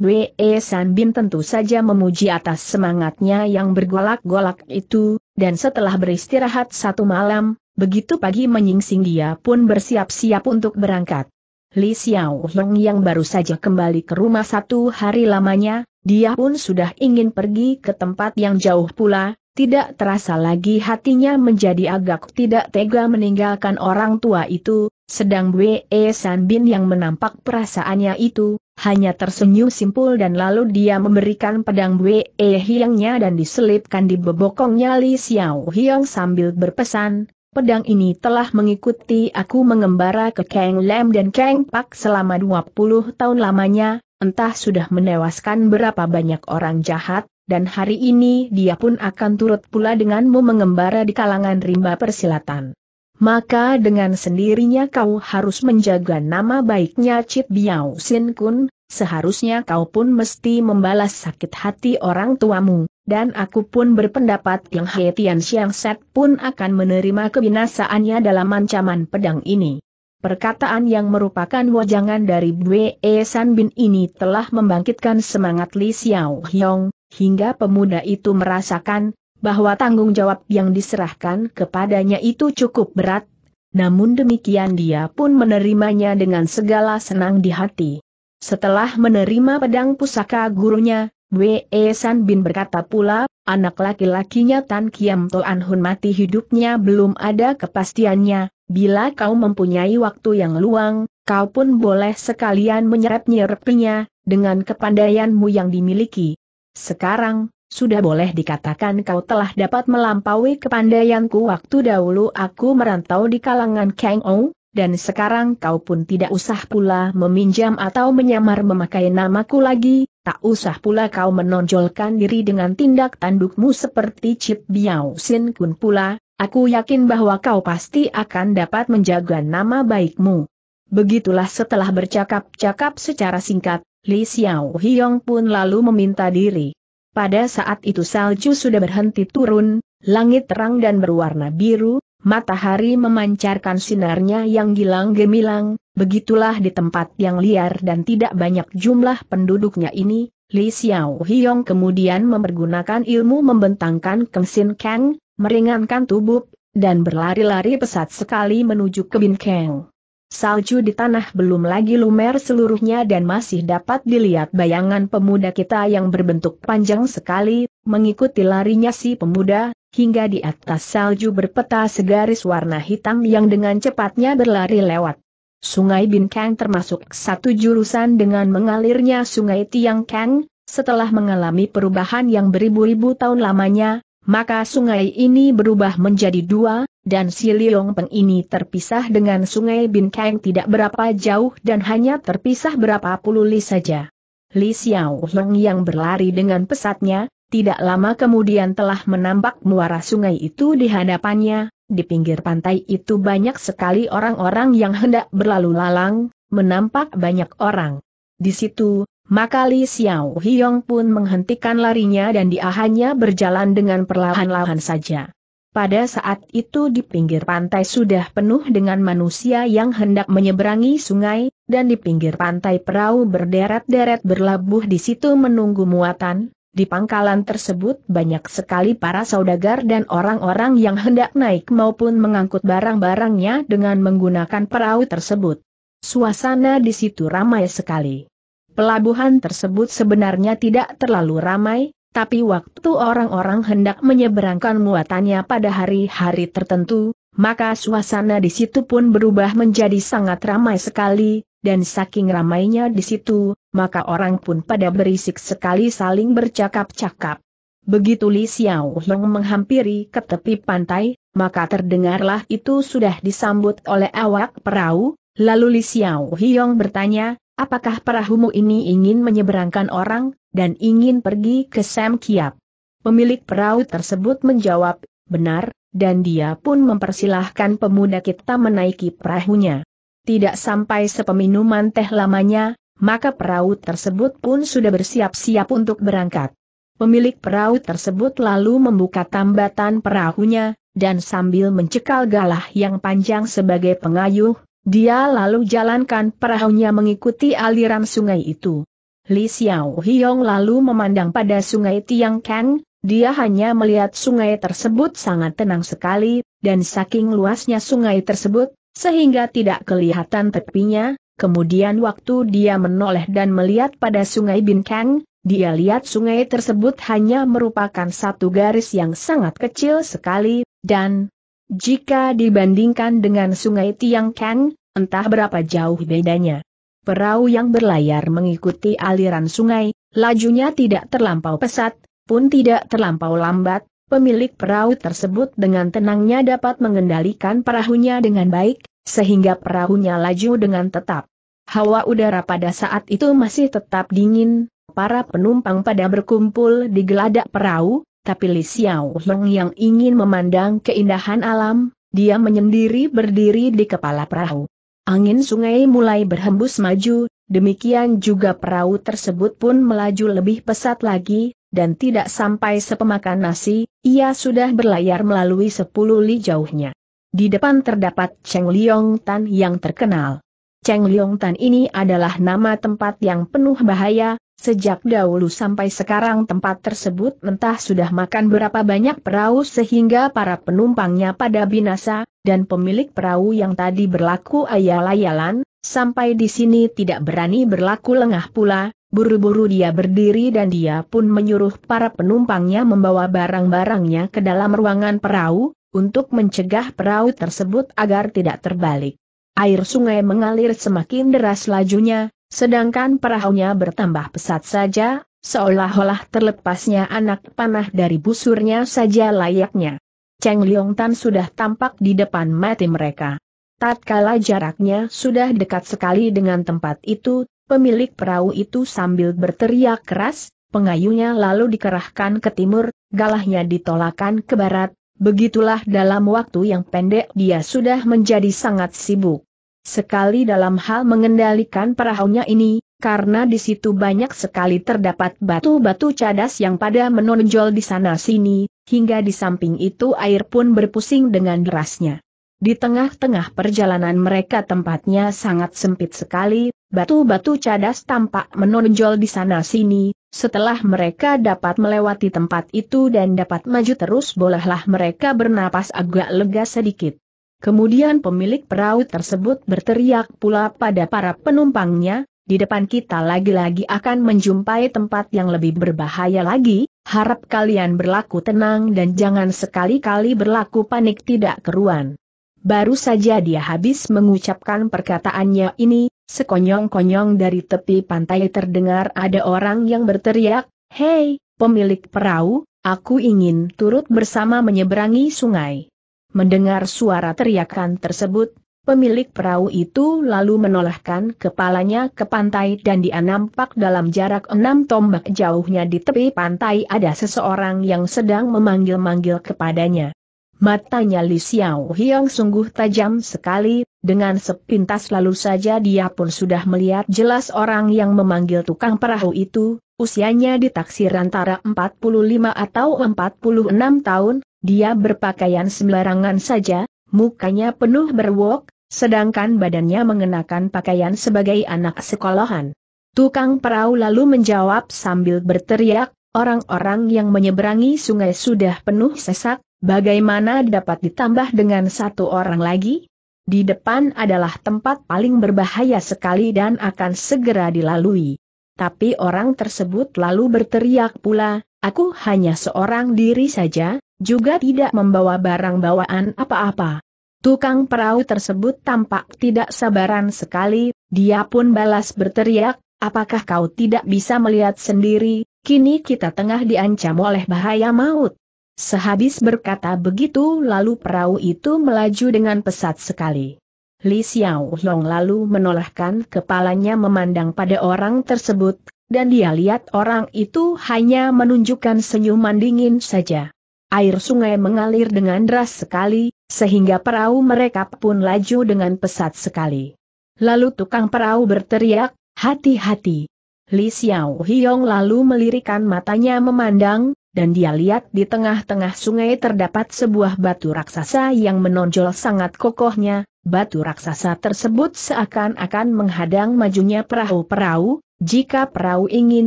Wee San Bin tentu saja memuji atas semangatnya yang bergolak-golak itu, dan setelah beristirahat satu malam, begitu pagi menyingsing dia pun bersiap-siap untuk berangkat. Li Xiao Hong yang baru saja kembali ke rumah satu hari lamanya, dia pun sudah ingin pergi ke tempat yang jauh pula, tidak terasa lagi hatinya menjadi agak tidak tega meninggalkan orang tua itu, sedang Wei Sanbin yang menampak perasaannya itu, hanya tersenyum simpul dan lalu dia memberikan pedang Wei Hiangnya dan diselipkan di bebokongnya Li Xiao Hiang sambil berpesan, pedang ini telah mengikuti aku mengembara ke Kang Lam dan Kang Pak selama 20 tahun lamanya, entah sudah menewaskan berapa banyak orang jahat, dan hari ini dia pun akan turut pula denganmu mengembara di kalangan rimba persilatan. Maka dengan sendirinya kau harus menjaga nama baiknya Cip Biao Sin Kun, seharusnya kau pun mesti membalas sakit hati orang tuamu, dan aku pun berpendapat yang He Tian Xiang Set pun akan menerima kebinasaannya dalam ancaman pedang ini. Perkataan yang merupakan wajangan dari Bwe San Bin ini telah membangkitkan semangat Li Xiao Hyong, hingga pemuda itu merasakan bahwa tanggung jawab yang diserahkan kepadanya itu cukup berat, namun demikian dia pun menerimanya dengan segala senang di hati. Setelah menerima pedang pusaka gurunya, Wei San Bin berkata pula, anak laki-lakinya Tan Kiam Toan Hun mati hidupnya belum ada kepastiannya, bila kau mempunyai waktu yang luang, kau pun boleh sekalian menyerap-nyerapnya, dengan kepandaianmu yang dimiliki. Sekarang, sudah boleh dikatakan kau telah dapat melampaui kepandaianku waktu dahulu aku merantau di kalangan Kang Ou, dan sekarang kau pun tidak usah pula meminjam atau menyamar memakai namaku lagi, tak usah pula kau menonjolkan diri dengan tindak tandukmu seperti chip Biao Sin Kun pula, aku yakin bahwa kau pasti akan dapat menjaga nama baikmu. Begitulah setelah bercakap-cakap secara singkat, Li Xiao Hiong pun lalu meminta diri. Pada saat itu salju sudah berhenti turun, langit terang dan berwarna biru, matahari memancarkan sinarnya yang gilang gemilang, begitulah di tempat yang liar dan tidak banyak jumlah penduduknya ini, Li Xiao Hiong kemudian mempergunakan ilmu membentangkan Kemsin Kang, meringankan tubuh, dan berlari-lari pesat sekali menuju ke Bin Kang. Salju di tanah belum lagi lumer seluruhnya dan masih dapat dilihat bayangan pemuda kita yang berbentuk panjang sekali, mengikuti larinya si pemuda, hingga di atas salju berpeta segaris warna hitam yang dengan cepatnya berlari lewat. Sungai Binkang termasuk satu jurusan dengan mengalirnya Sungai Tiangkang, setelah mengalami perubahan yang beribu-ribu tahun lamanya, maka sungai ini berubah menjadi dua, dan si Peng ini terpisah dengan sungai Kang tidak berapa jauh dan hanya terpisah berapa puluh li saja. Li Xiao Heng yang berlari dengan pesatnya, tidak lama kemudian telah menampak muara sungai itu di hadapannya, di pinggir pantai itu banyak sekali orang-orang yang hendak berlalu lalang, menampak banyak orang. Di situ, maka Li Xiao Hiong pun menghentikan larinya dan dia hanya berjalan dengan perlahan-lahan saja. Pada saat itu di pinggir pantai sudah penuh dengan manusia yang hendak menyeberangi sungai, dan di pinggir pantai perahu berderet-deret berlabuh di situ menunggu muatan, di pangkalan tersebut banyak sekali para saudagar dan orang-orang yang hendak naik maupun mengangkut barang-barangnya dengan menggunakan perahu tersebut. Suasana di situ ramai sekali. Pelabuhan tersebut sebenarnya tidak terlalu ramai, tapi waktu orang-orang hendak menyeberangkan muatannya pada hari-hari tertentu, maka suasana di situ pun berubah menjadi sangat ramai sekali, dan saking ramainya di situ, maka orang pun pada berisik sekali saling bercakap-cakap. Begitu Li Xiao Hong menghampiri ke tepi pantai, maka terdengarlah itu sudah disambut oleh awak perahu, lalu Li Xiao Hiong bertanya, apakah perahumu ini ingin menyeberangkan orang, dan ingin pergi ke Sam Kiap? Pemilik perahu tersebut menjawab, benar, dan dia pun mempersilahkan pemuda kita menaiki perahunya. Tidak sampai sepeminuman teh lamanya, maka perahu tersebut pun sudah bersiap-siap untuk berangkat. Pemilik perahu tersebut lalu membuka tambatan perahunya, dan sambil mencekal galah yang panjang sebagai pengayuh, dia lalu jalankan perahunya mengikuti aliran sungai itu. Li Xiao Hiong lalu memandang pada sungai Tiang Kang, dia hanya melihat sungai tersebut sangat tenang sekali, dan saking luasnya sungai tersebut, sehingga tidak kelihatan tepinya, kemudian waktu dia menoleh dan melihat pada sungai Bin Kang, dia lihat sungai tersebut hanya merupakan satu garis yang sangat kecil sekali, dan, jika dibandingkan dengan sungai Tiangkang, entah berapa jauh bedanya. Perahu yang berlayar mengikuti aliran sungai, lajunya tidak terlampau pesat, pun tidak terlampau lambat, pemilik perahu tersebut dengan tenangnya dapat mengendalikan perahunya dengan baik, sehingga perahunya laju dengan tetap. Hawa udara pada saat itu masih tetap dingin, para penumpang pada berkumpul di geladak perahu, tapi Li Xiao Long yang ingin memandang keindahan alam, dia menyendiri berdiri di kepala perahu. Angin sungai mulai berhembus maju, demikian juga perahu tersebut pun melaju lebih pesat lagi, dan tidak sampai sepemakan nasi, ia sudah berlayar melalui sepuluh li jauhnya. Di depan terdapat Cheng Liong Tan yang terkenal. Cheng Liong Tan ini adalah nama tempat yang penuh bahaya, Sejak dahulu sampai sekarang tempat tersebut entah sudah makan berapa banyak perahu sehingga para penumpangnya pada binasa, dan pemilik perahu yang tadi berlaku ayal-ayalan, sampai di sini tidak berani berlaku lengah pula, buru-buru dia berdiri dan dia pun menyuruh para penumpangnya membawa barang-barangnya ke dalam ruangan perahu, untuk mencegah perahu tersebut agar tidak terbalik. Air sungai mengalir semakin deras lajunya, Sedangkan perahunya bertambah pesat saja, seolah-olah terlepasnya anak panah dari busurnya saja layaknya. Cheng Liong Tan sudah tampak di depan mati mereka. Tatkala jaraknya sudah dekat sekali dengan tempat itu, pemilik perahu itu sambil berteriak keras, pengayunya lalu dikerahkan ke timur, galahnya ditolakkan ke barat, begitulah dalam waktu yang pendek dia sudah menjadi sangat sibuk sekali dalam hal mengendalikan perahunya ini, karena di situ banyak sekali terdapat batu-batu cadas yang pada menonjol di sana-sini, hingga di samping itu air pun berpusing dengan derasnya. Di tengah-tengah perjalanan mereka tempatnya sangat sempit sekali, batu-batu cadas tampak menonjol di sana-sini, setelah mereka dapat melewati tempat itu dan dapat maju terus bolehlah mereka bernapas agak lega sedikit. Kemudian pemilik perahu tersebut berteriak pula pada para penumpangnya, di depan kita lagi-lagi akan menjumpai tempat yang lebih berbahaya lagi, harap kalian berlaku tenang dan jangan sekali-kali berlaku panik tidak keruan. Baru saja dia habis mengucapkan perkataannya ini, sekonyong-konyong dari tepi pantai terdengar ada orang yang berteriak, Hei, pemilik perahu, aku ingin turut bersama menyeberangi sungai. Mendengar suara teriakan tersebut, pemilik perahu itu lalu menolehkan kepalanya ke pantai dan dia nampak dalam jarak enam tombak jauhnya di tepi pantai ada seseorang yang sedang memanggil-manggil kepadanya. Matanya Li Xiao Hiong sungguh tajam sekali, dengan sepintas lalu saja dia pun sudah melihat jelas orang yang memanggil tukang perahu itu, usianya ditaksir antara 45 atau 46 tahun, dia berpakaian sembarangan saja, mukanya penuh berwok, sedangkan badannya mengenakan pakaian sebagai anak sekolahan. Tukang perahu lalu menjawab sambil berteriak, orang-orang yang menyeberangi sungai sudah penuh sesak, Bagaimana dapat ditambah dengan satu orang lagi? Di depan adalah tempat paling berbahaya sekali dan akan segera dilalui. Tapi orang tersebut lalu berteriak pula, aku hanya seorang diri saja, juga tidak membawa barang bawaan apa-apa. Tukang perahu tersebut tampak tidak sabaran sekali, dia pun balas berteriak, apakah kau tidak bisa melihat sendiri, kini kita tengah diancam oleh bahaya maut. Sehabis berkata begitu lalu perahu itu melaju dengan pesat sekali. Li Xiao Long lalu menolakkan kepalanya memandang pada orang tersebut, dan dia lihat orang itu hanya menunjukkan senyuman dingin saja. Air sungai mengalir dengan deras sekali, sehingga perahu mereka pun laju dengan pesat sekali. Lalu tukang perahu berteriak, hati-hati. Li Xiao Hiong lalu melirikan matanya memandang, dan dia lihat di tengah-tengah sungai terdapat sebuah batu raksasa yang menonjol sangat kokohnya, batu raksasa tersebut seakan-akan menghadang majunya perahu-perahu, jika perahu ingin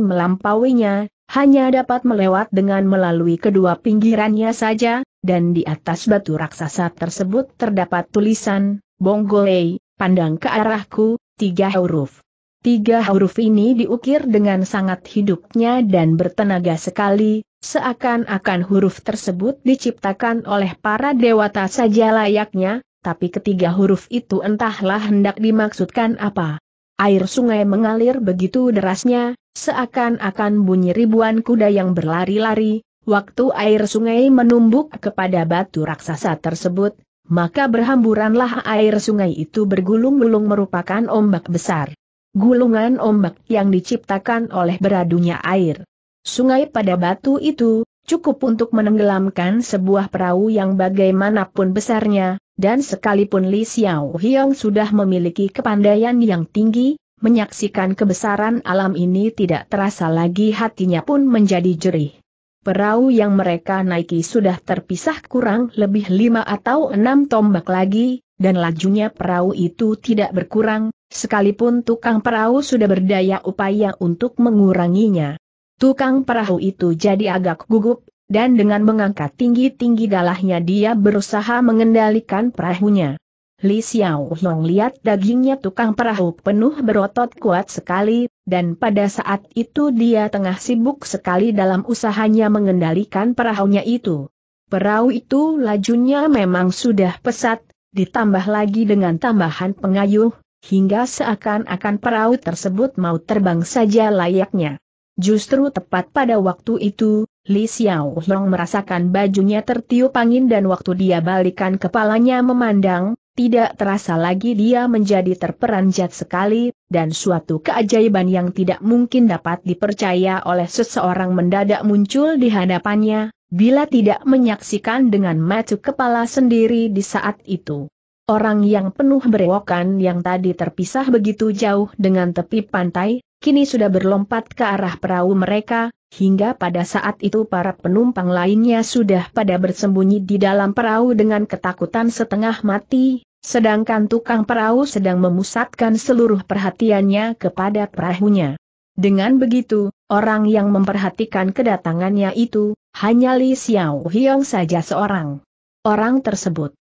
melampauinya, hanya dapat melewat dengan melalui kedua pinggirannya saja, dan di atas batu raksasa tersebut terdapat tulisan, Bonggolei, pandang ke arahku, tiga huruf. Tiga huruf ini diukir dengan sangat hidupnya dan bertenaga sekali, seakan-akan huruf tersebut diciptakan oleh para dewata saja layaknya, tapi ketiga huruf itu entahlah hendak dimaksudkan apa. Air sungai mengalir begitu derasnya, seakan-akan bunyi ribuan kuda yang berlari-lari, waktu air sungai menumbuk kepada batu raksasa tersebut, maka berhamburanlah air sungai itu bergulung-gulung merupakan ombak besar gulungan ombak yang diciptakan oleh beradunya air. Sungai pada batu itu, cukup untuk menenggelamkan sebuah perahu yang bagaimanapun besarnya, dan sekalipun Li Xiao Hiong sudah memiliki kepandaian yang tinggi, menyaksikan kebesaran alam ini tidak terasa lagi hatinya pun menjadi jerih. Perahu yang mereka naiki sudah terpisah kurang lebih lima atau enam tombak lagi, dan lajunya perahu itu tidak berkurang, Sekalipun tukang perahu sudah berdaya upaya untuk menguranginya. Tukang perahu itu jadi agak gugup, dan dengan mengangkat tinggi-tinggi galahnya dia berusaha mengendalikan perahunya. Li Xiao Hong lihat dagingnya tukang perahu penuh berotot kuat sekali, dan pada saat itu dia tengah sibuk sekali dalam usahanya mengendalikan perahunya itu. Perahu itu lajunya memang sudah pesat, ditambah lagi dengan tambahan pengayuh, hingga seakan-akan perahu tersebut mau terbang saja layaknya. Justru tepat pada waktu itu, Li Xiao Long merasakan bajunya tertiup angin dan waktu dia balikan kepalanya memandang, tidak terasa lagi dia menjadi terperanjat sekali, dan suatu keajaiban yang tidak mungkin dapat dipercaya oleh seseorang mendadak muncul di hadapannya, bila tidak menyaksikan dengan mata kepala sendiri di saat itu. Orang yang penuh berewokan yang tadi terpisah begitu jauh dengan tepi pantai, kini sudah berlompat ke arah perahu mereka, hingga pada saat itu para penumpang lainnya sudah pada bersembunyi di dalam perahu dengan ketakutan setengah mati, sedangkan tukang perahu sedang memusatkan seluruh perhatiannya kepada perahunya. Dengan begitu, orang yang memperhatikan kedatangannya itu, hanya Li Xiao Hiong saja seorang. Orang tersebut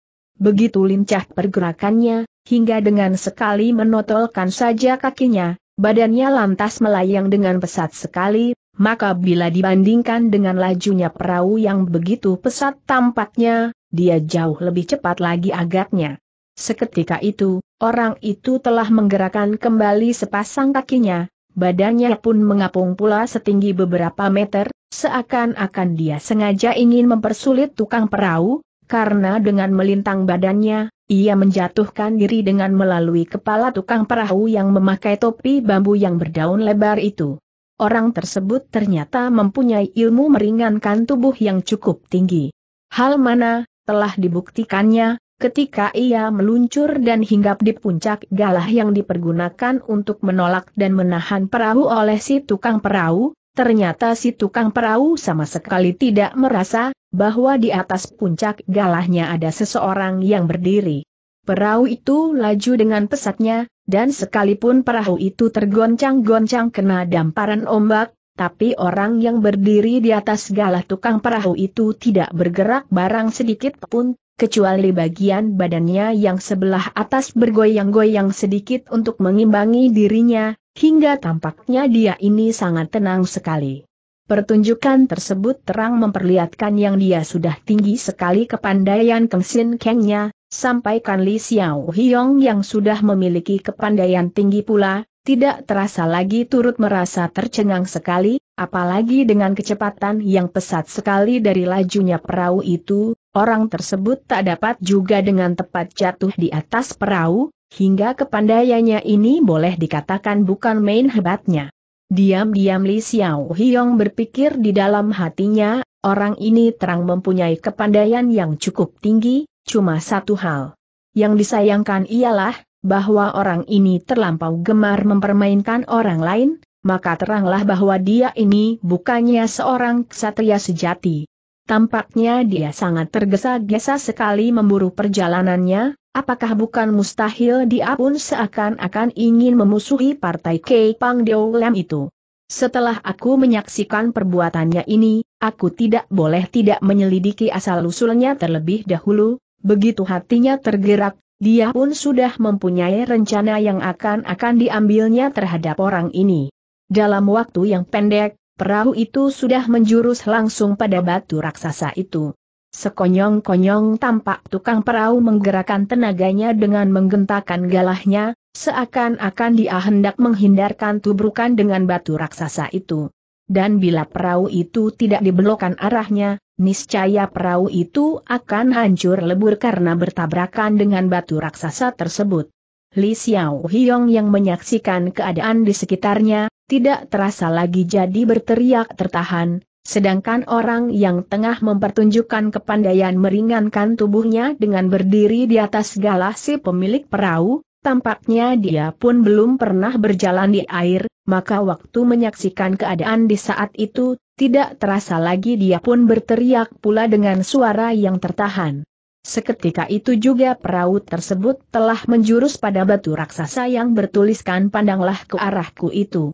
begitu lincah pergerakannya, hingga dengan sekali menotolkan saja kakinya, badannya lantas melayang dengan pesat sekali, maka bila dibandingkan dengan lajunya perahu yang begitu pesat tampaknya, dia jauh lebih cepat lagi agaknya. Seketika itu, orang itu telah menggerakkan kembali sepasang kakinya, badannya pun mengapung pula setinggi beberapa meter, seakan-akan dia sengaja ingin mempersulit tukang perahu, karena dengan melintang badannya, ia menjatuhkan diri dengan melalui kepala tukang perahu yang memakai topi bambu yang berdaun lebar itu. Orang tersebut ternyata mempunyai ilmu meringankan tubuh yang cukup tinggi. Hal mana, telah dibuktikannya, ketika ia meluncur dan hinggap di puncak galah yang dipergunakan untuk menolak dan menahan perahu oleh si tukang perahu, ternyata si tukang perahu sama sekali tidak merasa, bahwa di atas puncak galahnya ada seseorang yang berdiri. Perahu itu laju dengan pesatnya, dan sekalipun perahu itu tergoncang-goncang kena damparan ombak, tapi orang yang berdiri di atas galah tukang perahu itu tidak bergerak barang sedikit pun, kecuali bagian badannya yang sebelah atas bergoyang-goyang sedikit untuk mengimbangi dirinya, hingga tampaknya dia ini sangat tenang sekali. Pertunjukan tersebut terang memperlihatkan yang dia sudah tinggi sekali kepandaian Keng Sin Kengnya, sampaikan Li Xiao Hiong yang sudah memiliki kepandaian tinggi pula, tidak terasa lagi turut merasa tercengang sekali, apalagi dengan kecepatan yang pesat sekali dari lajunya perahu itu, orang tersebut tak dapat juga dengan tepat jatuh di atas perahu, hingga kepandaiannya ini boleh dikatakan bukan main hebatnya. Diam-diam Li Xiao Hiong berpikir di dalam hatinya, orang ini terang mempunyai kepandaian yang cukup tinggi, cuma satu hal. Yang disayangkan ialah, bahwa orang ini terlampau gemar mempermainkan orang lain, maka teranglah bahwa dia ini bukannya seorang ksatria sejati. Tampaknya dia sangat tergesa-gesa sekali memburu perjalanannya, Apakah bukan mustahil dia pun seakan-akan ingin memusuhi partai K Pang Lam itu? Setelah aku menyaksikan perbuatannya ini, aku tidak boleh tidak menyelidiki asal-usulnya terlebih dahulu, begitu hatinya tergerak, dia pun sudah mempunyai rencana yang akan-akan diambilnya terhadap orang ini. Dalam waktu yang pendek, perahu itu sudah menjurus langsung pada batu raksasa itu. Sekonyong-konyong tampak tukang perahu menggerakkan tenaganya dengan menggentakkan galahnya, seakan-akan dia hendak menghindarkan tubrukan dengan batu raksasa itu. Dan bila perahu itu tidak dibelokkan arahnya, niscaya perahu itu akan hancur lebur karena bertabrakan dengan batu raksasa tersebut. Li Xiao Hiong yang menyaksikan keadaan di sekitarnya, tidak terasa lagi jadi berteriak tertahan, Sedangkan orang yang tengah mempertunjukkan kepandaian meringankan tubuhnya dengan berdiri di atas galasi pemilik perahu, tampaknya dia pun belum pernah berjalan di air, maka waktu menyaksikan keadaan di saat itu, tidak terasa lagi dia pun berteriak pula dengan suara yang tertahan. Seketika itu juga perahu tersebut telah menjurus pada batu raksasa yang bertuliskan pandanglah ke arahku itu.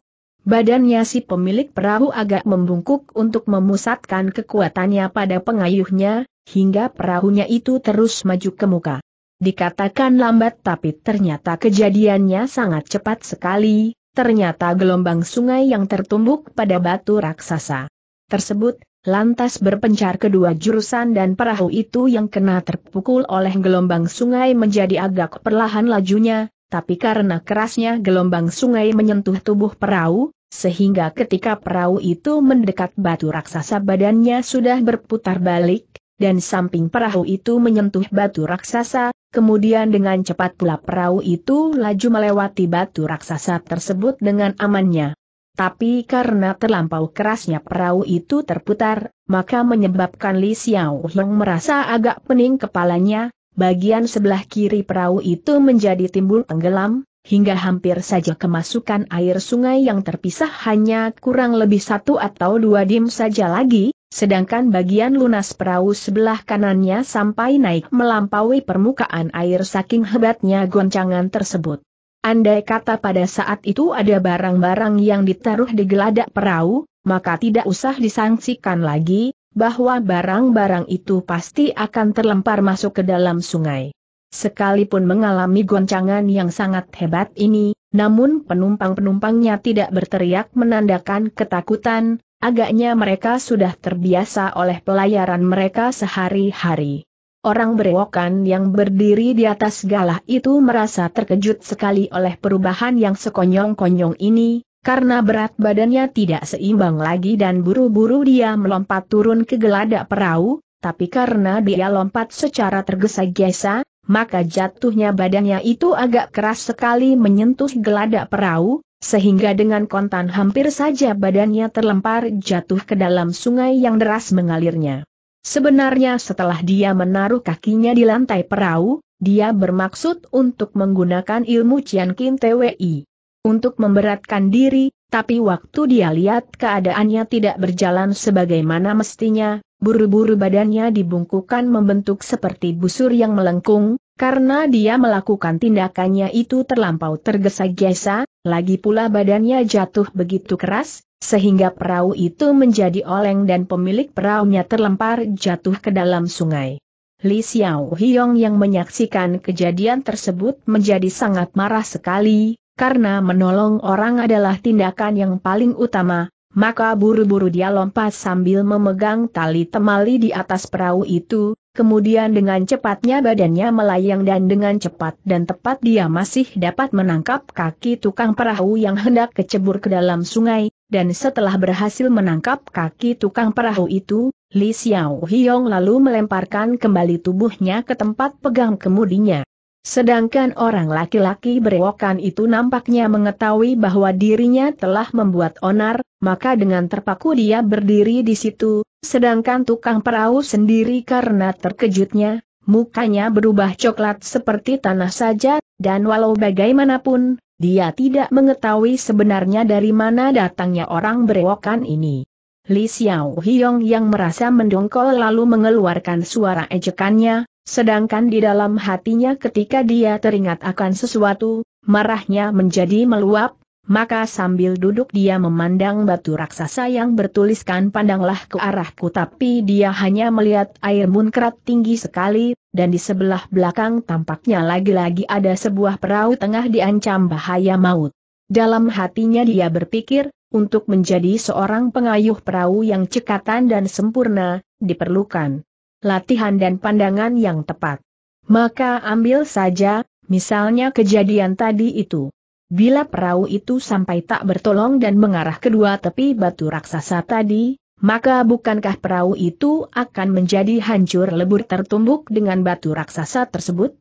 Badannya si pemilik perahu agak membungkuk untuk memusatkan kekuatannya pada pengayuhnya, hingga perahunya itu terus maju ke muka. Dikatakan lambat tapi ternyata kejadiannya sangat cepat sekali, ternyata gelombang sungai yang tertumbuk pada batu raksasa tersebut, lantas berpencar kedua jurusan dan perahu itu yang kena terpukul oleh gelombang sungai menjadi agak perlahan lajunya, tapi karena kerasnya gelombang sungai menyentuh tubuh perahu, sehingga ketika perahu itu mendekat batu raksasa badannya sudah berputar balik, dan samping perahu itu menyentuh batu raksasa, kemudian dengan cepat pula perahu itu laju melewati batu raksasa tersebut dengan amannya. Tapi karena terlampau kerasnya perahu itu terputar, maka menyebabkan Li Xiao Long merasa agak pening kepalanya, bagian sebelah kiri perahu itu menjadi timbul tenggelam, hingga hampir saja kemasukan air sungai yang terpisah hanya kurang lebih satu atau dua dim saja lagi, sedangkan bagian lunas perahu sebelah kanannya sampai naik melampaui permukaan air saking hebatnya goncangan tersebut. Andai kata pada saat itu ada barang-barang yang ditaruh di geladak perahu, maka tidak usah disangsikan lagi, bahwa barang-barang itu pasti akan terlempar masuk ke dalam sungai. Sekalipun mengalami goncangan yang sangat hebat ini, namun penumpang-penumpangnya tidak berteriak menandakan ketakutan, agaknya mereka sudah terbiasa oleh pelayaran mereka sehari-hari. Orang berewokan yang berdiri di atas galah itu merasa terkejut sekali oleh perubahan yang sekonyong-konyong ini, karena berat badannya tidak seimbang lagi dan buru-buru dia melompat turun ke geladak perahu, tapi karena dia lompat secara tergesa-gesa, maka jatuhnya badannya itu agak keras sekali menyentuh geladak perahu, sehingga dengan kontan hampir saja badannya terlempar jatuh ke dalam sungai yang deras mengalirnya. Sebenarnya setelah dia menaruh kakinya di lantai perahu, dia bermaksud untuk menggunakan ilmu Cian Kin TWI untuk memberatkan diri, tapi waktu dia lihat keadaannya tidak berjalan sebagaimana mestinya, buru-buru badannya dibungkukan membentuk seperti busur yang melengkung, karena dia melakukan tindakannya itu terlampau tergesa-gesa, lagi pula badannya jatuh begitu keras, sehingga perahu itu menjadi oleng dan pemilik perahunya terlempar jatuh ke dalam sungai. Li Xiao Hiong yang menyaksikan kejadian tersebut menjadi sangat marah sekali, karena menolong orang adalah tindakan yang paling utama, maka buru-buru dia lompat sambil memegang tali temali di atas perahu itu, kemudian dengan cepatnya badannya melayang dan dengan cepat dan tepat dia masih dapat menangkap kaki tukang perahu yang hendak kecebur ke dalam sungai, dan setelah berhasil menangkap kaki tukang perahu itu, Li Xiao Hiong lalu melemparkan kembali tubuhnya ke tempat pegang kemudinya. Sedangkan orang laki-laki berewokan itu nampaknya mengetahui bahwa dirinya telah membuat onar, maka dengan terpaku dia berdiri di situ, sedangkan tukang perahu sendiri karena terkejutnya, mukanya berubah coklat seperti tanah saja, dan walau bagaimanapun, dia tidak mengetahui sebenarnya dari mana datangnya orang berewokan ini. Li Xiao Hiong yang merasa mendongkol lalu mengeluarkan suara ejekannya, Sedangkan di dalam hatinya ketika dia teringat akan sesuatu, marahnya menjadi meluap, maka sambil duduk dia memandang batu raksasa yang bertuliskan pandanglah ke arahku tapi dia hanya melihat air munkrat tinggi sekali, dan di sebelah belakang tampaknya lagi-lagi ada sebuah perahu tengah diancam bahaya maut. Dalam hatinya dia berpikir, untuk menjadi seorang pengayuh perahu yang cekatan dan sempurna, diperlukan latihan dan pandangan yang tepat. Maka ambil saja, misalnya kejadian tadi itu. Bila perahu itu sampai tak bertolong dan mengarah kedua tepi batu raksasa tadi, maka bukankah perahu itu akan menjadi hancur lebur tertumbuk dengan batu raksasa tersebut?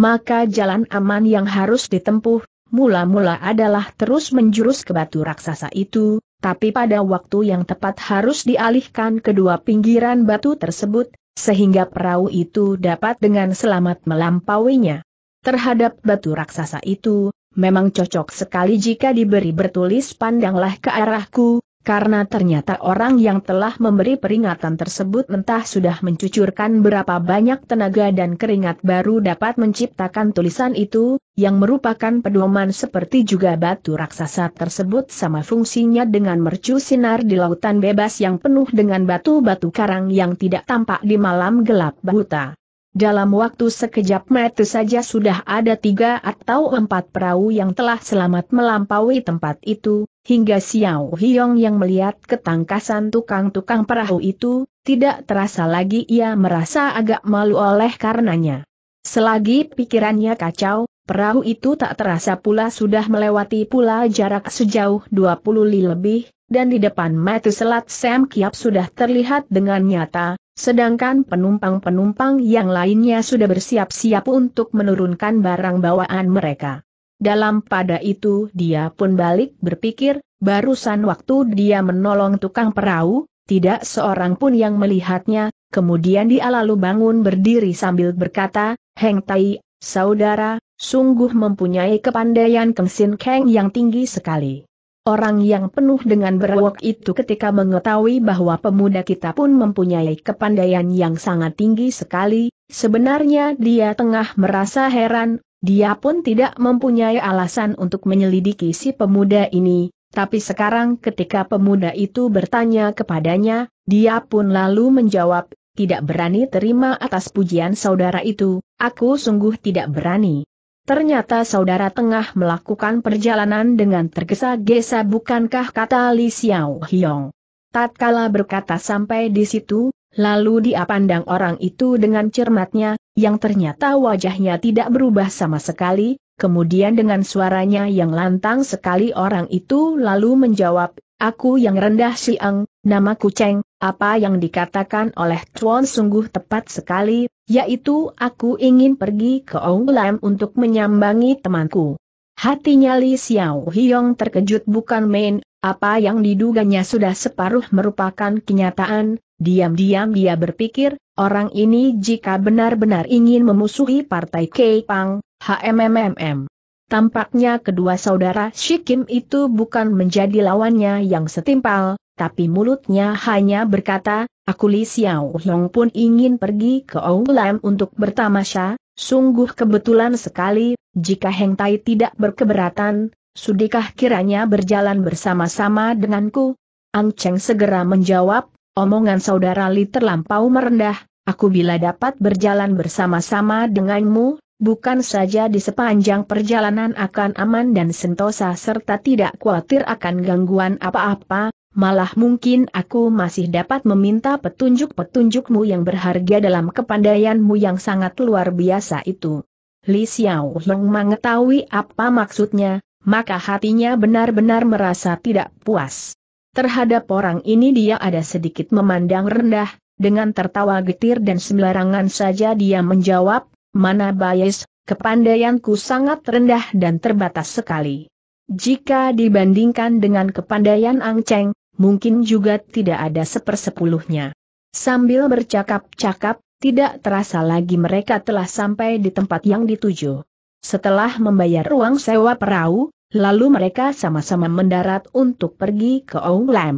Maka jalan aman yang harus ditempuh, mula-mula adalah terus menjurus ke batu raksasa itu, tapi pada waktu yang tepat harus dialihkan kedua pinggiran batu tersebut, sehingga perahu itu dapat dengan selamat melampauinya. Terhadap batu raksasa itu, memang cocok sekali jika diberi bertulis pandanglah ke arahku, karena ternyata orang yang telah memberi peringatan tersebut entah sudah mencucurkan berapa banyak tenaga dan keringat baru dapat menciptakan tulisan itu, yang merupakan pedoman seperti juga batu raksasa tersebut sama fungsinya dengan mercu sinar di lautan bebas yang penuh dengan batu-batu karang yang tidak tampak di malam gelap buta. Dalam waktu sekejap mata saja sudah ada tiga atau empat perahu yang telah selamat melampaui tempat itu, hingga Xiao Hiong yang melihat ketangkasan tukang-tukang perahu itu, tidak terasa lagi ia merasa agak malu oleh karenanya. Selagi pikirannya kacau, perahu itu tak terasa pula sudah melewati pula jarak sejauh 20 li lebih, dan di depan mata selat Sam Kiap sudah terlihat dengan nyata, Sedangkan penumpang-penumpang yang lainnya sudah bersiap-siap untuk menurunkan barang bawaan mereka. Dalam pada itu dia pun balik berpikir, barusan waktu dia menolong tukang perahu, tidak seorang pun yang melihatnya, kemudian dia lalu bangun berdiri sambil berkata, Heng Tai, saudara, sungguh mempunyai kepandaian Keng Keng yang tinggi sekali. Orang yang penuh dengan berwok itu ketika mengetahui bahwa pemuda kita pun mempunyai kepandaian yang sangat tinggi sekali, sebenarnya dia tengah merasa heran, dia pun tidak mempunyai alasan untuk menyelidiki si pemuda ini, tapi sekarang ketika pemuda itu bertanya kepadanya, dia pun lalu menjawab, tidak berani terima atas pujian saudara itu, aku sungguh tidak berani. Ternyata saudara tengah melakukan perjalanan dengan tergesa-gesa bukankah kata Li Xiao Hiong. Tatkala berkata sampai di situ, lalu dia pandang orang itu dengan cermatnya, yang ternyata wajahnya tidak berubah sama sekali, kemudian dengan suaranya yang lantang sekali orang itu lalu menjawab, Aku yang rendah siang, Nama kucing. apa yang dikatakan oleh Chuan sungguh tepat sekali, yaitu aku ingin pergi ke Oulam untuk menyambangi temanku. Hatinya Li Xiao Hiong terkejut bukan main, apa yang diduganya sudah separuh merupakan kenyataan, diam-diam dia berpikir, orang ini jika benar-benar ingin memusuhi partai Pang, HMMM. Tampaknya kedua saudara Shikim itu bukan menjadi lawannya yang setimpal, tapi mulutnya hanya berkata, aku Li Xiao Hong pun ingin pergi ke Oulam untuk bertamasya, sungguh kebetulan sekali, jika Heng Tai tidak berkeberatan, sudikah kiranya berjalan bersama-sama denganku? Ang Cheng segera menjawab, omongan saudara Li terlampau merendah, aku bila dapat berjalan bersama-sama denganmu, Bukan saja di sepanjang perjalanan akan aman dan sentosa serta tidak khawatir akan gangguan apa-apa, malah mungkin aku masih dapat meminta petunjuk-petunjukmu yang berharga dalam kepandaianmu yang sangat luar biasa itu. Li Xiao Long mengetahui apa maksudnya, maka hatinya benar-benar merasa tidak puas. Terhadap orang ini dia ada sedikit memandang rendah, dengan tertawa getir dan sembarangan saja dia menjawab, mana bias, kepandaianku sangat rendah dan terbatas sekali. Jika dibandingkan dengan kepandaian Angceng, mungkin juga tidak ada sepersepuluhnya. Sambil bercakap-cakap, tidak terasa lagi mereka telah sampai di tempat yang dituju. Setelah membayar uang sewa perahu, lalu mereka sama-sama mendarat untuk pergi ke Ong Lam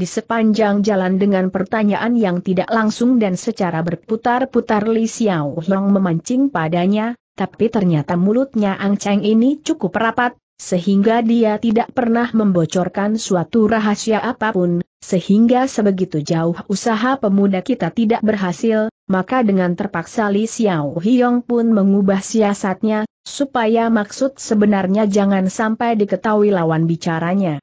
di sepanjang jalan dengan pertanyaan yang tidak langsung dan secara berputar-putar Li Xiao Hong memancing padanya, tapi ternyata mulutnya Ang Cheng ini cukup rapat, sehingga dia tidak pernah membocorkan suatu rahasia apapun, sehingga sebegitu jauh usaha pemuda kita tidak berhasil, maka dengan terpaksa Li Xiao Hiong pun mengubah siasatnya, supaya maksud sebenarnya jangan sampai diketahui lawan bicaranya.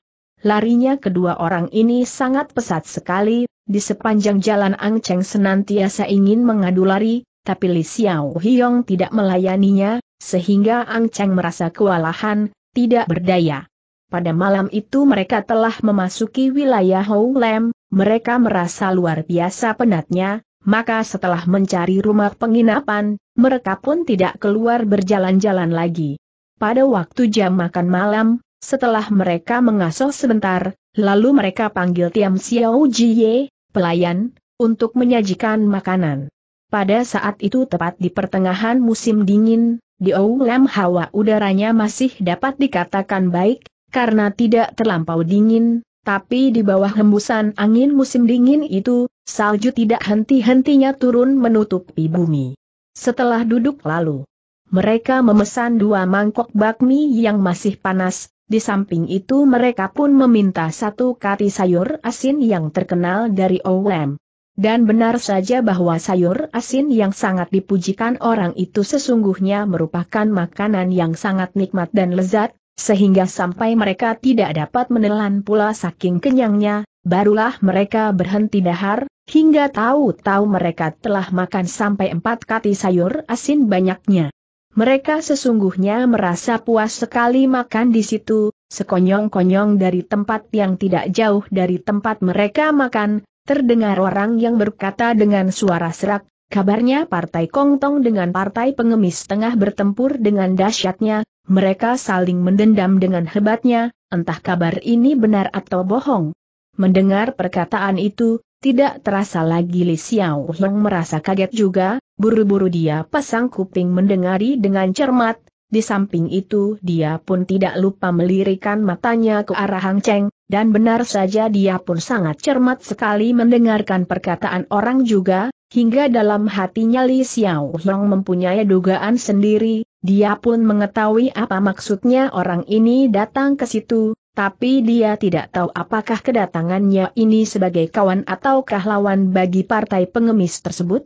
Larinya kedua orang ini sangat pesat sekali, di sepanjang jalan Ang Cheng senantiasa ingin mengadu lari, tapi Li Xiao Hiong tidak melayaninya, sehingga Ang Cheng merasa kewalahan, tidak berdaya. Pada malam itu mereka telah memasuki wilayah Hou Houlem, mereka merasa luar biasa penatnya, maka setelah mencari rumah penginapan, mereka pun tidak keluar berjalan-jalan lagi. Pada waktu jam makan malam, setelah mereka mengasuh sebentar, lalu mereka panggil Tiam Xiao Jiye, pelayan, untuk menyajikan makanan. Pada saat itu tepat di pertengahan musim dingin, di Oulam hawa udaranya masih dapat dikatakan baik, karena tidak terlampau dingin, tapi di bawah hembusan angin musim dingin itu, salju tidak henti-hentinya turun menutupi bumi. Setelah duduk lalu, mereka memesan dua mangkok bakmi yang masih panas, di samping itu mereka pun meminta satu kati sayur asin yang terkenal dari Owem. Dan benar saja bahwa sayur asin yang sangat dipujikan orang itu sesungguhnya merupakan makanan yang sangat nikmat dan lezat, sehingga sampai mereka tidak dapat menelan pula saking kenyangnya, barulah mereka berhenti dahar, hingga tahu-tahu mereka telah makan sampai empat kati sayur asin banyaknya. Mereka sesungguhnya merasa puas sekali makan di situ, sekonyong-konyong dari tempat yang tidak jauh dari tempat mereka makan, terdengar orang yang berkata dengan suara serak, kabarnya partai kongtong dengan partai pengemis tengah bertempur dengan dahsyatnya, mereka saling mendendam dengan hebatnya, entah kabar ini benar atau bohong. Mendengar perkataan itu, tidak terasa lagi Li Xiao Hong merasa kaget juga, Buru-buru dia pasang kuping mendengari dengan cermat, di samping itu dia pun tidak lupa melirikan matanya ke arah Hang Cheng, dan benar saja dia pun sangat cermat sekali mendengarkan perkataan orang juga, hingga dalam hatinya Li Xiao yang mempunyai dugaan sendiri, dia pun mengetahui apa maksudnya orang ini datang ke situ, tapi dia tidak tahu apakah kedatangannya ini sebagai kawan ataukah lawan bagi partai pengemis tersebut.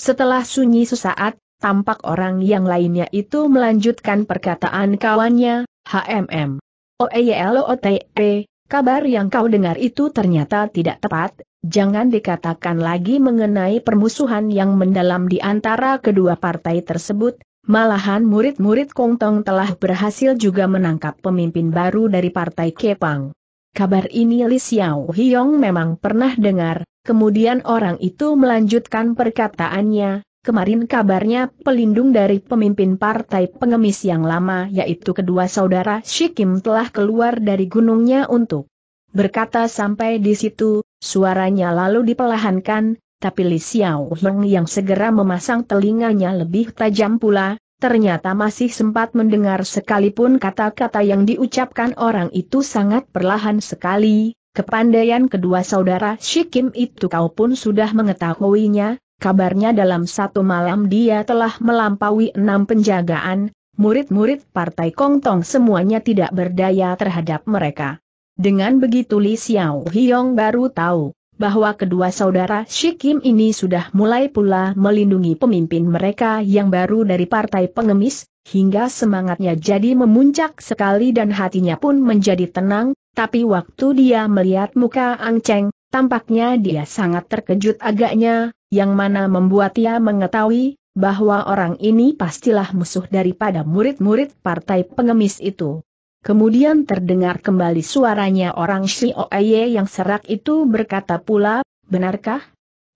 Setelah sunyi sesaat, tampak orang yang lainnya itu melanjutkan perkataan kawannya, HMM. OEYLOTE, oh, eh, oh, eh, kabar yang kau dengar itu ternyata tidak tepat, jangan dikatakan lagi mengenai permusuhan yang mendalam di antara kedua partai tersebut, malahan murid-murid Tong telah berhasil juga menangkap pemimpin baru dari partai Kepang. Kabar ini Li Xiao Hiong memang pernah dengar, Kemudian orang itu melanjutkan perkataannya, kemarin kabarnya pelindung dari pemimpin partai pengemis yang lama yaitu kedua saudara Shikim telah keluar dari gunungnya untuk berkata sampai di situ, suaranya lalu dipelahankan, tapi Li Xiao Heng yang segera memasang telinganya lebih tajam pula, ternyata masih sempat mendengar sekalipun kata-kata yang diucapkan orang itu sangat perlahan sekali, Kepandaian kedua saudara Shikim itu kau pun sudah mengetahuinya, kabarnya dalam satu malam dia telah melampaui enam penjagaan, murid-murid partai Kongtong semuanya tidak berdaya terhadap mereka. Dengan begitu Li Xiao Hiong baru tahu bahwa kedua saudara Shikim ini sudah mulai pula melindungi pemimpin mereka yang baru dari partai pengemis, hingga semangatnya jadi memuncak sekali dan hatinya pun menjadi tenang, tapi waktu dia melihat muka Ang Cheng, tampaknya dia sangat terkejut agaknya, yang mana membuat ia mengetahui bahwa orang ini pastilah musuh daripada murid-murid partai pengemis itu. Kemudian terdengar kembali suaranya orang Oye yang serak itu berkata pula, benarkah?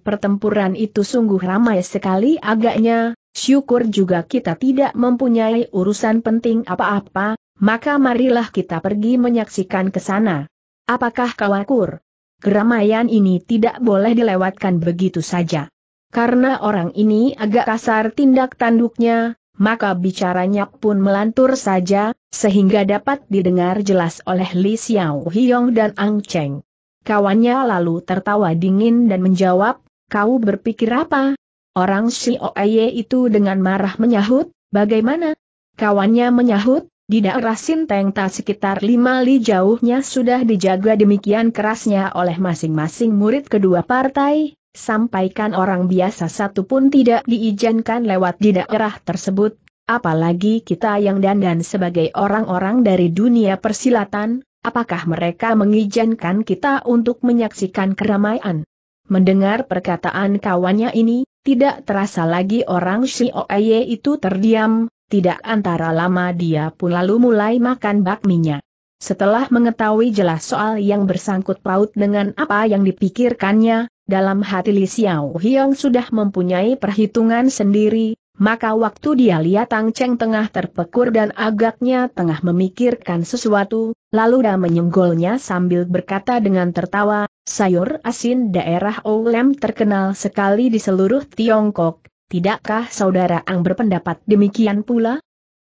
Pertempuran itu sungguh ramai sekali agaknya, syukur juga kita tidak mempunyai urusan penting apa-apa, maka marilah kita pergi menyaksikan ke sana. Apakah kau akur? Keramaian ini tidak boleh dilewatkan begitu saja. Karena orang ini agak kasar tindak tanduknya, maka bicaranya pun melantur saja, sehingga dapat didengar jelas oleh Li Xiao Hiong dan Ang Cheng. Kawannya lalu tertawa dingin dan menjawab, kau berpikir apa? Orang Ye itu dengan marah menyahut, bagaimana? Kawannya menyahut, di daerah Sinteng tak sekitar lima li jauhnya sudah dijaga demikian kerasnya oleh masing-masing murid kedua partai, sampaikan orang biasa satu pun tidak diizinkan lewat di daerah tersebut, apalagi kita yang dandan sebagai orang-orang dari dunia persilatan, apakah mereka mengizinkan kita untuk menyaksikan keramaian? Mendengar perkataan kawannya ini, tidak terasa lagi orang Shioye itu terdiam, tidak antara lama dia pun lalu mulai makan bakminya. Setelah mengetahui jelas soal yang bersangkut paut dengan apa yang dipikirkannya, dalam hati Li Xiao Hiong sudah mempunyai perhitungan sendiri, maka waktu dia lihat Tang Cheng tengah terpekur dan agaknya tengah memikirkan sesuatu, lalu dia menyenggolnya sambil berkata dengan tertawa, sayur asin daerah Oulem terkenal sekali di seluruh Tiongkok, Tidakkah saudara Ang berpendapat demikian pula?